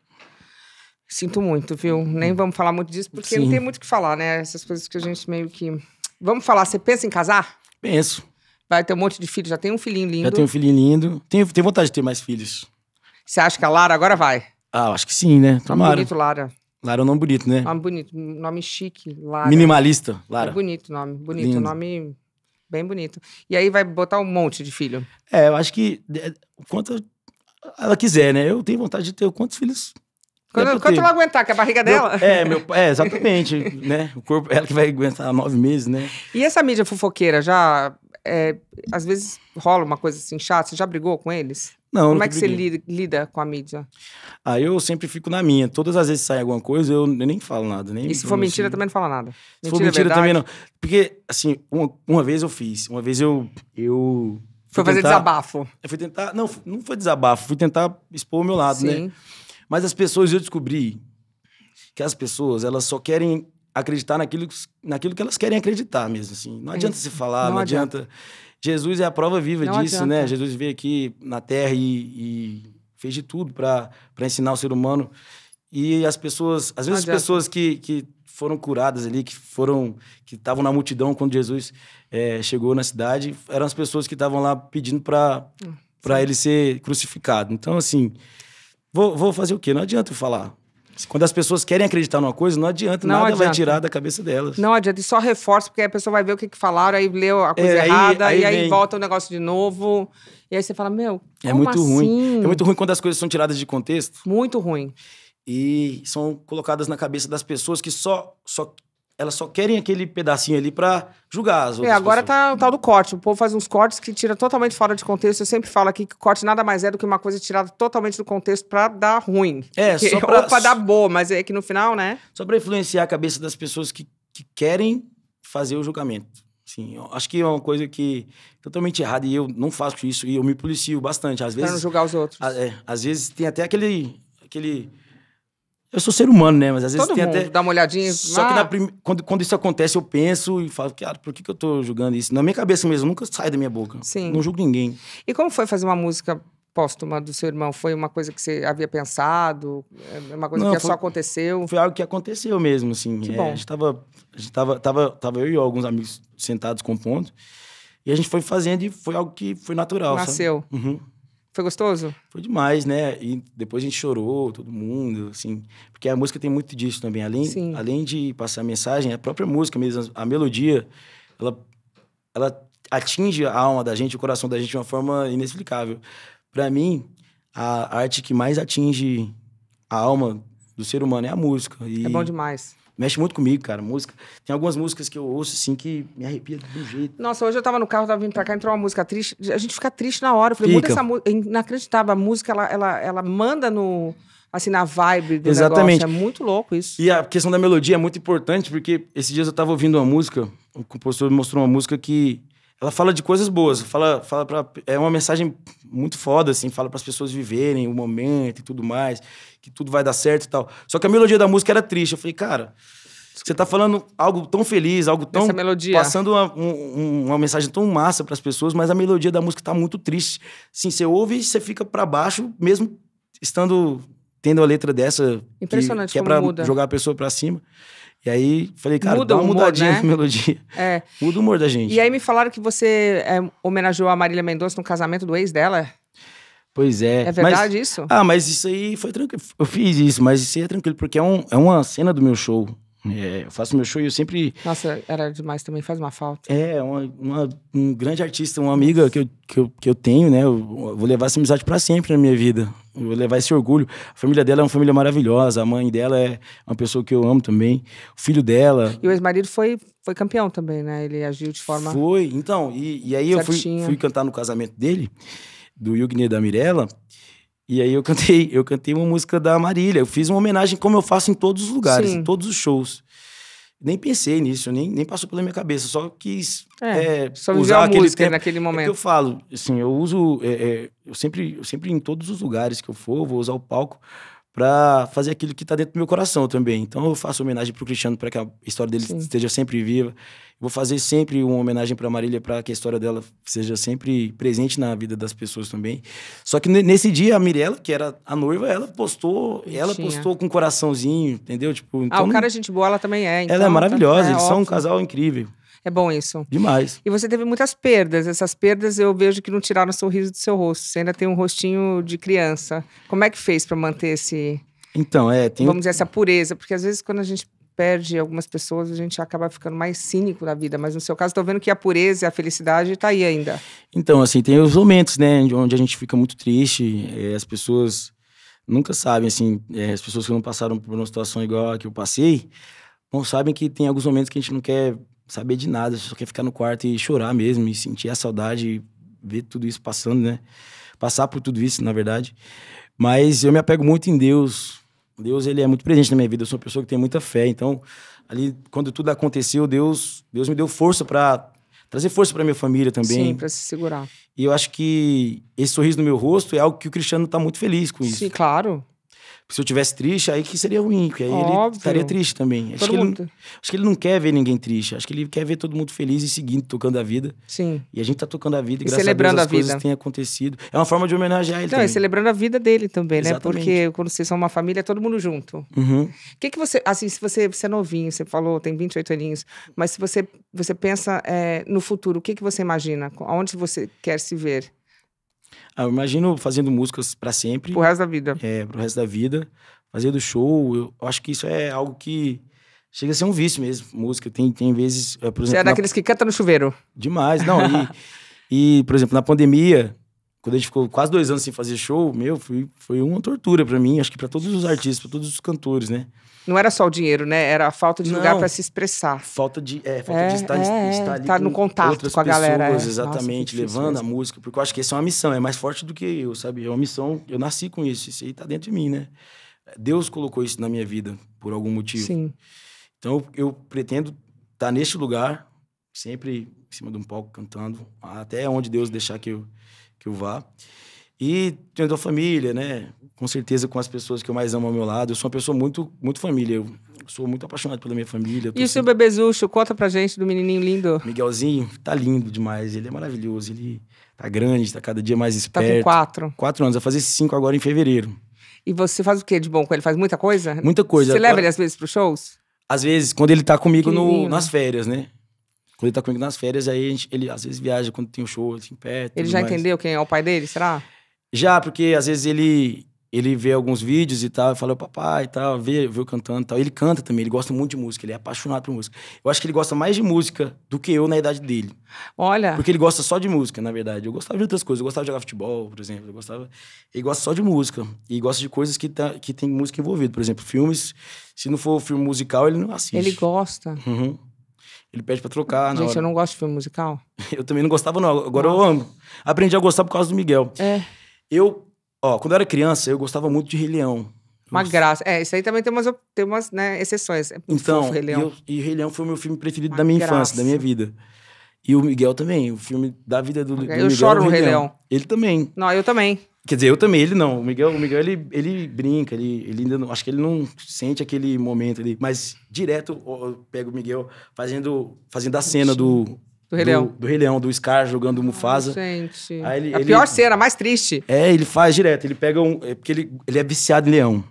Sinto muito, viu? Nem vamos falar muito disso, porque Sim. não tem muito o que falar, né? Essas coisas que a gente meio que. Vamos falar, você pensa em casar? Penso. Vai ter um monte de filhos, já tem um filhinho lindo. Já tem um filhinho lindo. Tem tem vontade de ter mais filhos. Você acha que a Lara agora vai? Ah, acho que sim, né? Tomara. Bonito, Lara. Lara é um nome bonito, né? Nome bonito, nome chique, Lara. Minimalista, Lara. É bonito nome, bonito, Lindo. nome bem bonito. E aí vai botar um monte de filho. É, eu acho que quanto ela quiser, né? Eu tenho vontade de ter quantos filhos. Quando, quanto ela aguentar, que é a barriga dela. é, meu, é, exatamente, né? O corpo, ela que vai aguentar nove meses, né? E essa mídia fofoqueira já é, às vezes rola uma coisa assim chata. Você já brigou com eles? Não, Como é que você lida, lida, com a mídia? Aí ah, eu sempre fico na minha. Todas as vezes que sai alguma coisa, eu nem falo nada. Nem e se for mentira, também não fala nada. Mentira, se for mentira, é também não. Porque, assim, uma, uma, vez eu fiz. Uma vez eu. eu foi fazer tentar, desabafo. Eu fui tentar. Não, não foi desabafo. Fui tentar expor o meu lado, né? Sim. né? Mas as pessoas, eu descobri que as pessoas, elas só querem acreditar naquilo, naquilo que elas querem acreditar mesmo, assim. Não adianta se falar, não, não adianta. adianta. Jesus é a prova viva não disso, adianta. né? Jesus veio aqui na Terra e, e fez de tudo para ensinar o ser humano. E as pessoas, às vezes, as pessoas que, que foram curadas ali, que foram, que estavam na multidão quando Jesus é, chegou na cidade, eram as pessoas que estavam lá pedindo para para ele ser crucificado. Então, assim, vou, vou fazer o quê? Não adianta eu falar. Quando as pessoas querem acreditar numa coisa, não adianta, não nada adianta. vai tirar da cabeça delas. Não adianta, e só reforça, porque a pessoa vai ver o que, que falaram, aí leu a coisa é, aí, errada, aí, e aí vem... volta o negócio de novo. E aí você fala, meu, É muito assim? ruim. É muito ruim quando as coisas são tiradas de contexto. Muito ruim. E são colocadas na cabeça das pessoas que só, só elas só querem aquele pedacinho ali para julgar as é, outras. É, agora pessoas. tá o tal do corte. O povo faz uns cortes que tira totalmente fora de contexto. Eu sempre falo aqui que corte nada mais é do que uma coisa tirada totalmente do contexto para dar ruim. É, Porque, só pra, ou pra dar boa, mas é que no final, né? Só para influenciar a cabeça das pessoas que, que querem fazer o julgamento. Sim, acho que é uma coisa que é totalmente errada e eu não faço isso e eu me policio bastante. Às vezes. Pra não julgar os outros. É, às vezes tem até aquele. aquele eu sou ser humano, né? Mas às vezes Todo tem mundo até. Dá uma olhadinha. Só ah. que prim... quando, quando isso acontece, eu penso e falo, cara, por que, que eu tô julgando isso? Na minha cabeça mesmo, nunca sai da minha boca. Sim. Não julgo ninguém. E como foi fazer uma música póstuma do seu irmão? Foi uma coisa que você havia pensado? É uma coisa Não, que foi... só aconteceu? Foi algo que aconteceu mesmo, assim. Que é, bom. A gente, tava, a gente tava, tava, tava eu e alguns amigos sentados compondo. E a gente foi fazendo e foi algo que foi natural. Nasceu. Sabe? Uhum. Foi gostoso? Foi demais, né? E depois a gente chorou, todo mundo, assim. Porque a música tem muito disso também. Além, além de passar a mensagem, a própria música mesmo, a melodia, ela, ela atinge a alma da gente, o coração da gente de uma forma inexplicável. Para mim, a arte que mais atinge a alma do ser humano é a música. E... É bom demais mexe muito comigo, cara, música. Tem algumas músicas que eu ouço, assim, que me arrepia de um jeito. Nossa, hoje eu tava no carro, tava vindo pra cá, entrou uma música triste. A gente fica triste na hora. Eu falei, fica. muda essa música. É inacreditável, a música, ela, ela, ela manda no assim, na vibe do Exatamente. Negócio. É muito louco isso. E a questão da melodia é muito importante, porque esses dias eu estava ouvindo uma música, o compositor mostrou uma música que ela fala de coisas boas, fala, fala pra, é uma mensagem muito foda, assim, fala para as pessoas viverem o momento e tudo mais, que tudo vai dar certo e tal. Só que a melodia da música era triste. Eu falei, cara, você tá falando algo tão feliz, algo tão. Essa melodia. Passando uma, um, uma mensagem tão massa para as pessoas, mas a melodia da música tá muito triste. Sim, você ouve e você fica para baixo, mesmo estando. Tendo a letra dessa. Impressionante, que, que é pra muda. jogar a pessoa para cima. E aí falei, cara, Muda dá uma humor, mudadinha né? na melodia. É. Muda o humor da gente. E aí me falaram que você é, homenageou a Marília Mendonça no casamento do ex dela. Pois é. É verdade mas, isso? Ah, mas isso aí foi tranquilo. Eu fiz isso, mas isso aí é tranquilo, porque é, um, é uma cena do meu show. É, eu faço meu show e eu sempre. Nossa, era demais também, faz uma falta. É, uma, uma um grande artista, uma amiga que eu, que eu, que eu tenho, né? Eu, vou levar essa amizade para sempre na minha vida. Eu vou levar esse orgulho. A família dela é uma família maravilhosa, a mãe dela é uma pessoa que eu amo também, o filho dela. E o ex-marido foi, foi campeão também, né? Ele agiu de forma. Foi, então. E, e aí eu fui, fui cantar no casamento dele, do Yugni e da Mirella. E aí eu cantei, eu cantei uma música da Marília. Eu fiz uma homenagem como eu faço em todos os lugares, Sim. em todos os shows. Nem pensei nisso, nem, nem passou pela minha cabeça. Só quis é, é, só usar aquele música tempo. naquele momento. É que eu falo, assim, eu uso, é, é, eu sempre, eu sempre em todos os lugares que eu for, eu vou usar o palco para fazer aquilo que está dentro do meu coração também. Então eu faço homenagem para o Cristiano para que a história dele Sim. esteja sempre viva. Vou fazer sempre uma homenagem para Marília para que a história dela seja sempre presente na vida das pessoas também. Só que nesse dia a Mirella, que era a noiva, ela postou, ela postou com um coraçãozinho, entendeu? Tipo, então, ah, o então cara é gente boa, ela também é. Então, ela é então tá- maravilhosa, é, eles óbvio. são um casal incrível. É bom isso. Demais. E você teve muitas perdas. Essas perdas eu vejo que não tiraram o sorriso do seu rosto. Você ainda tem um rostinho de criança. Como é que fez para manter esse. Então, é. Tem... Vamos dizer, essa pureza. Porque às vezes quando a gente perde algumas pessoas, a gente acaba ficando mais cínico na vida. Mas no seu caso, estou vendo que a pureza e a felicidade está aí ainda. Então, assim, tem os momentos, né, onde a gente fica muito triste, é, as pessoas nunca sabem, assim, é, as pessoas que não passaram por uma situação igual a que eu passei, não sabem que tem alguns momentos que a gente não quer saber de nada, só quer ficar no quarto e chorar mesmo, e sentir a saudade, ver tudo isso passando, né? Passar por tudo isso, na verdade. Mas eu me apego muito em Deus. Deus, ele é muito presente na minha vida. Eu sou uma pessoa que tem muita fé. Então, ali, quando tudo aconteceu, Deus, Deus me deu força para trazer força para minha família também. Sim, para se segurar. E eu acho que esse sorriso no meu rosto é algo que o Cristiano tá muito feliz com isso. Sim, claro se eu tivesse triste, aí que seria ruim, porque aí Óbvio. ele estaria triste também. Acho que, ele, acho que, ele, não quer ver ninguém triste, acho que ele quer ver todo mundo feliz e seguindo, tocando a vida. Sim. E a gente tá tocando a vida, e, graças celebrando a Deus as a coisas vida. têm acontecido. É uma forma de homenagear ele não, é também. e celebrando a vida dele também, né? Exatamente. né? Porque quando vocês são uma família, é todo mundo junto. Uhum. O uhum. que que você, assim, se você, você é novinho, você falou, tem 28 aninhos, mas se você, você pensa é, no futuro, o que que você imagina? Aonde você quer se ver? Ah, eu imagino fazendo músicas para sempre. Pro resto da vida. É, pro resto da vida. Fazer do show, eu acho que isso é algo que chega a ser um vício mesmo, música. Tem, tem vezes, eh, por exemplo... Você é daqueles na... que canta no chuveiro. Demais, não. E, e, por exemplo, na pandemia, quando a gente ficou quase dois anos sem fazer show, meu, foi, foi uma tortura para mim, acho que para todos os artistas, para todos os cantores, né? Não era só o dinheiro, né? Era a falta de Não, lugar para se expressar. Falta de, é, falta é, de é, estar, é, estar ali tá no contato outras com a pessoas, galera. É. Exatamente, Nossa, levando mesmo. a música, porque eu acho que essa é uma missão, é mais forte do que eu, sabe? É uma missão, eu nasci com isso, isso aí tá dentro de mim, né? Deus colocou isso na minha vida por algum motivo. Sim. Então eu pretendo estar tá neste lugar, sempre em cima de um palco cantando, até onde Deus deixar que eu que eu vá. E tendo a família, né? Com certeza com as pessoas que eu mais amo ao meu lado. Eu sou uma pessoa muito, muito família. Eu sou muito apaixonado pela minha família. E o seu bebezucho? Conta pra gente do menininho lindo. Miguelzinho tá lindo demais. Ele é maravilhoso. Ele tá grande, tá cada dia mais esperto. Tá com quatro. Quatro anos. Vai fazer cinco agora em fevereiro. E você faz o que de bom com ele? Faz muita coisa? Muita coisa. Você agora... leva ele às vezes pros shows? Às vezes, quando ele tá comigo no, né? nas férias, né? Quando ele tá comigo nas férias, aí gente, ele às vezes viaja quando tem um show, assim, perto. Ele já mais. entendeu quem é o pai dele, será? Já, porque às vezes ele ele vê alguns vídeos e tal, fala, papai e tal, vê, vê eu cantando e tal. Ele canta também, ele gosta muito de música, ele é apaixonado por música. Eu acho que ele gosta mais de música do que eu na idade dele. Olha. Porque ele gosta só de música, na verdade. Eu gostava de outras coisas, eu gostava de jogar futebol, por exemplo. Eu gostava. Ele gosta só de música. E gosta de coisas que, tá, que tem música envolvida. Por exemplo, filmes. Se não for filme musical, ele não assiste. Ele gosta. Uhum. Ele pede pra trocar. Gente, eu não gosto de filme musical. eu também não gostava, não. Agora Nossa. eu amo. Aprendi a gostar por causa do Miguel. É. Eu, ó, quando eu era criança, eu gostava muito de Rei Leão. Uma Nossa. graça. É, isso aí também tem umas, tem umas né, exceções. É então, fofo, Rei Leão. Eu, e Rei Leão foi o meu filme preferido Uma da minha graça. infância, da minha vida. E o Miguel também, o filme da vida do, okay. do eu Miguel. Eu é choro no Rei Leão. Leão. Ele também. Não, eu também. Quer dizer, eu também, ele não. O Miguel, o Miguel ele, ele brinca, ele, ele ainda não. Acho que ele não sente aquele momento ali. Mas direto eu pego o Miguel fazendo, fazendo a cena do, do Rei Leão. Do, do Rei Leão, do Scar jogando o Mufasa. gente. Ele, a ele, pior cena, a mais triste. É, ele faz direto. Ele pega um. É porque ele, ele é viciado em leão.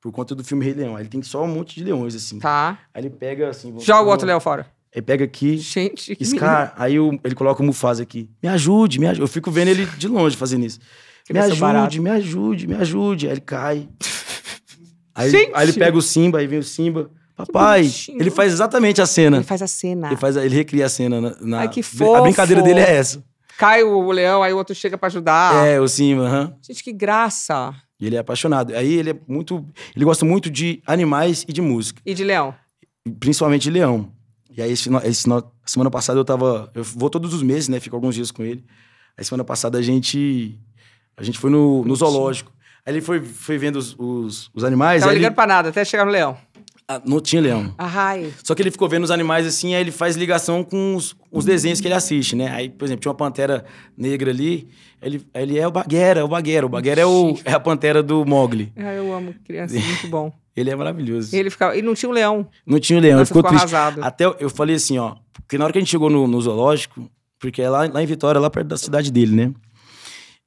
Por conta do filme Rei Leão. Aí ele tem só um monte de leões, assim. Tá. Aí ele pega assim. Joga o outro leão fora. Aí pega aqui. Gente, Scar. Aí eu, ele coloca o Mufasa aqui. Me ajude, me ajude. Eu fico vendo ele de longe fazendo isso. Me é ajude, barato. me ajude, me ajude. Aí ele cai. Aí, aí, ele pega o Simba, aí vem o Simba. Papai, ele faz exatamente a cena. Ele faz a cena. Ele, faz, ele recria a cena. Na, na... Ai, que fofo. A brincadeira dele é essa. Cai o leão, aí o outro chega para ajudar. É, o Simba, aham. Uhum. Gente, que graça. E ele é apaixonado. Aí ele é muito. Ele gosta muito de animais e de música. E de leão? Principalmente de leão. E aí, esse, esse, semana passada eu tava. Eu vou todos os meses, né? Fico alguns dias com ele. Aí semana passada a gente a gente foi no, no zoológico. Aí ele foi, foi vendo os, os, os animais. Não ligando ele... pra nada, até chegar no leão. Ah, não tinha leão. Arrai. Só que ele ficou vendo os animais assim, aí ele faz ligação com os, os desenhos que ele assiste, né? Aí, por exemplo, tinha uma pantera negra ali, ele, ele é o Baguera, o Baguera. O Baguera é, o, é a pantera do Mogli. Ah, eu amo criança, é muito bom. ele é maravilhoso. E ele, ficava, e não tinha o leão. Não tinha o leão, ele ficou, ficou triste. Arrasado. Até eu falei assim, ó, porque na hora que a gente chegou no, no zoológico, porque é lá, lá em Vitória, lá perto da cidade dele, né?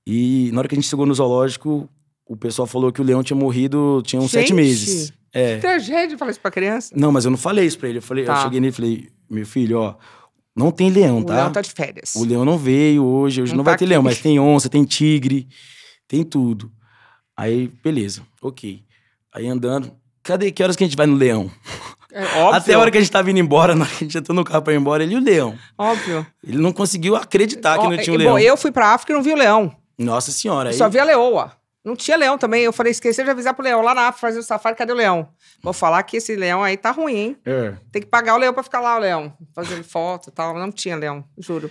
E na hora que a gente chegou no zoológico, o pessoal falou que o leão tinha morrido, tinha uns gente, sete meses. É. Que é tragédia falar isso pra criança. Não, mas eu não falei isso pra ele. Eu, falei, tá. eu cheguei nele e falei, meu filho, ó, não tem leão, tá? O leão tá de férias. O leão não veio hoje, hoje não, não tá vai ter leão, mas tem onça, tem tigre, tem tudo. Aí, beleza, ok. Aí andando, cadê que horas que a gente vai no leão? É óbvio. Até a hora que a gente tava indo embora, na hora que a gente entrou no carro pra ir embora, ele e o leão. Óbvio. Ele não conseguiu acreditar que Ó, não tinha um leão. Bom, eu fui pra África e não vi o leão. Nossa senhora. Aí... Só via leoa. Não tinha leão também. Eu falei, esqueci de avisar pro leão lá na África fazer o safari, cadê o leão? Vou falar que esse leão aí tá ruim, hein? É. Tem que pagar o leão pra ficar lá, o leão, fazendo foto e tal. Não tinha leão, juro.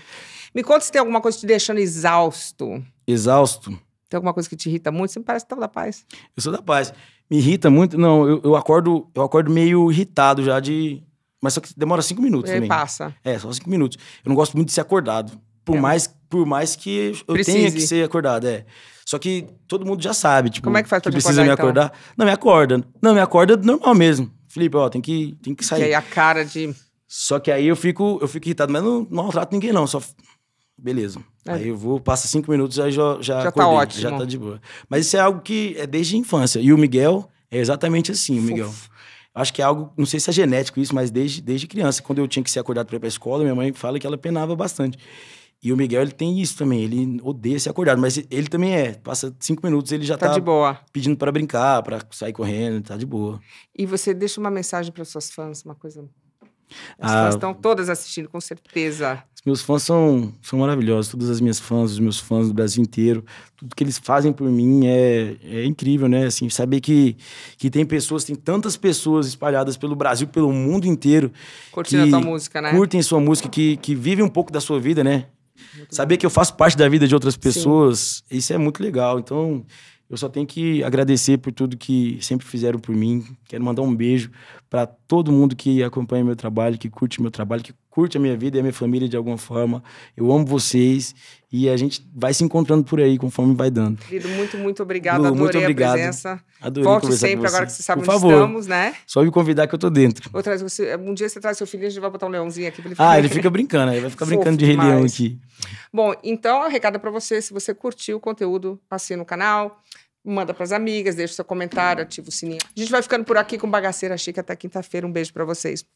Me conta se tem alguma coisa te deixando exausto. Exausto? Tem alguma coisa que te irrita muito? Você me parece tão da paz. Eu sou da paz. Me irrita muito. Não, eu, eu acordo, eu acordo meio irritado já de. Mas só que demora cinco minutos. E também. passa. É, só cinco minutos. Eu não gosto muito de ser acordado. Por é. mais por mais que eu Precise. tenha que ser acordado, é. Só que todo mundo já sabe, tipo, como é que faz pra que precisa acordar, me acordar? Então? Não me acorda. Não me acorda normal mesmo. Felipe, ó, tem que tem que sair. E aí a cara de Só que aí eu fico, eu fico irritado, mas não, não maltrato ninguém não, só beleza. É. Aí eu vou, passa cinco minutos, aí já já, já tá acordei, tá ótimo. já tá de boa. Mas isso é algo que é desde a infância. E o Miguel é exatamente assim, o Miguel. Uf. Acho que é algo, não sei se é genético isso, mas desde, desde criança, quando eu tinha que ser acordado para ir para escola, minha mãe fala que ela penava bastante. E o Miguel, ele tem isso também, ele odeia ser acordado, mas ele também é. Passa cinco minutos, ele já tá, tá pedindo para brincar, para sair correndo, tá de boa. E você deixa uma mensagem para seus fãs, uma coisa. As ah, fãs estão todas assistindo, com certeza. Os meus fãs são, são maravilhosos, todas as minhas fãs, os meus fãs do Brasil inteiro, tudo que eles fazem por mim é, é incrível, né? Assim, saber que, que tem pessoas, tem tantas pessoas espalhadas pelo Brasil, pelo mundo inteiro. Curtindo a tua música, né? Curtem sua música, que, que vivem um pouco da sua vida, né? Muito Saber bom. que eu faço parte da vida de outras pessoas, Sim. isso é muito legal. Então, eu só tenho que agradecer por tudo que sempre fizeram por mim. Quero mandar um beijo para todo mundo que acompanha meu trabalho, que curte meu trabalho, que curte a minha vida e a minha família de alguma forma. Eu amo vocês e a gente vai se encontrando por aí conforme vai dando. Querido, muito, muito obrigado. Lu, adorei muito obrigado. a presença. Adorei Volte sempre, agora que você sabe por onde favor, estamos, né? Só me convidar que eu tô dentro. Eu você, um dia você traz seu filho e a gente vai botar um leãozinho aqui pra ele ah, ficar. Ah, ele fica brincando, ele vai ficar Fofo brincando de rei leão aqui. Bom, então, um recado para você, se você curtiu o conteúdo, assina o canal manda para as amigas, deixa seu comentário, ativa o sininho. A gente vai ficando por aqui com Bagaceira Chica até quinta-feira. Um beijo para vocês.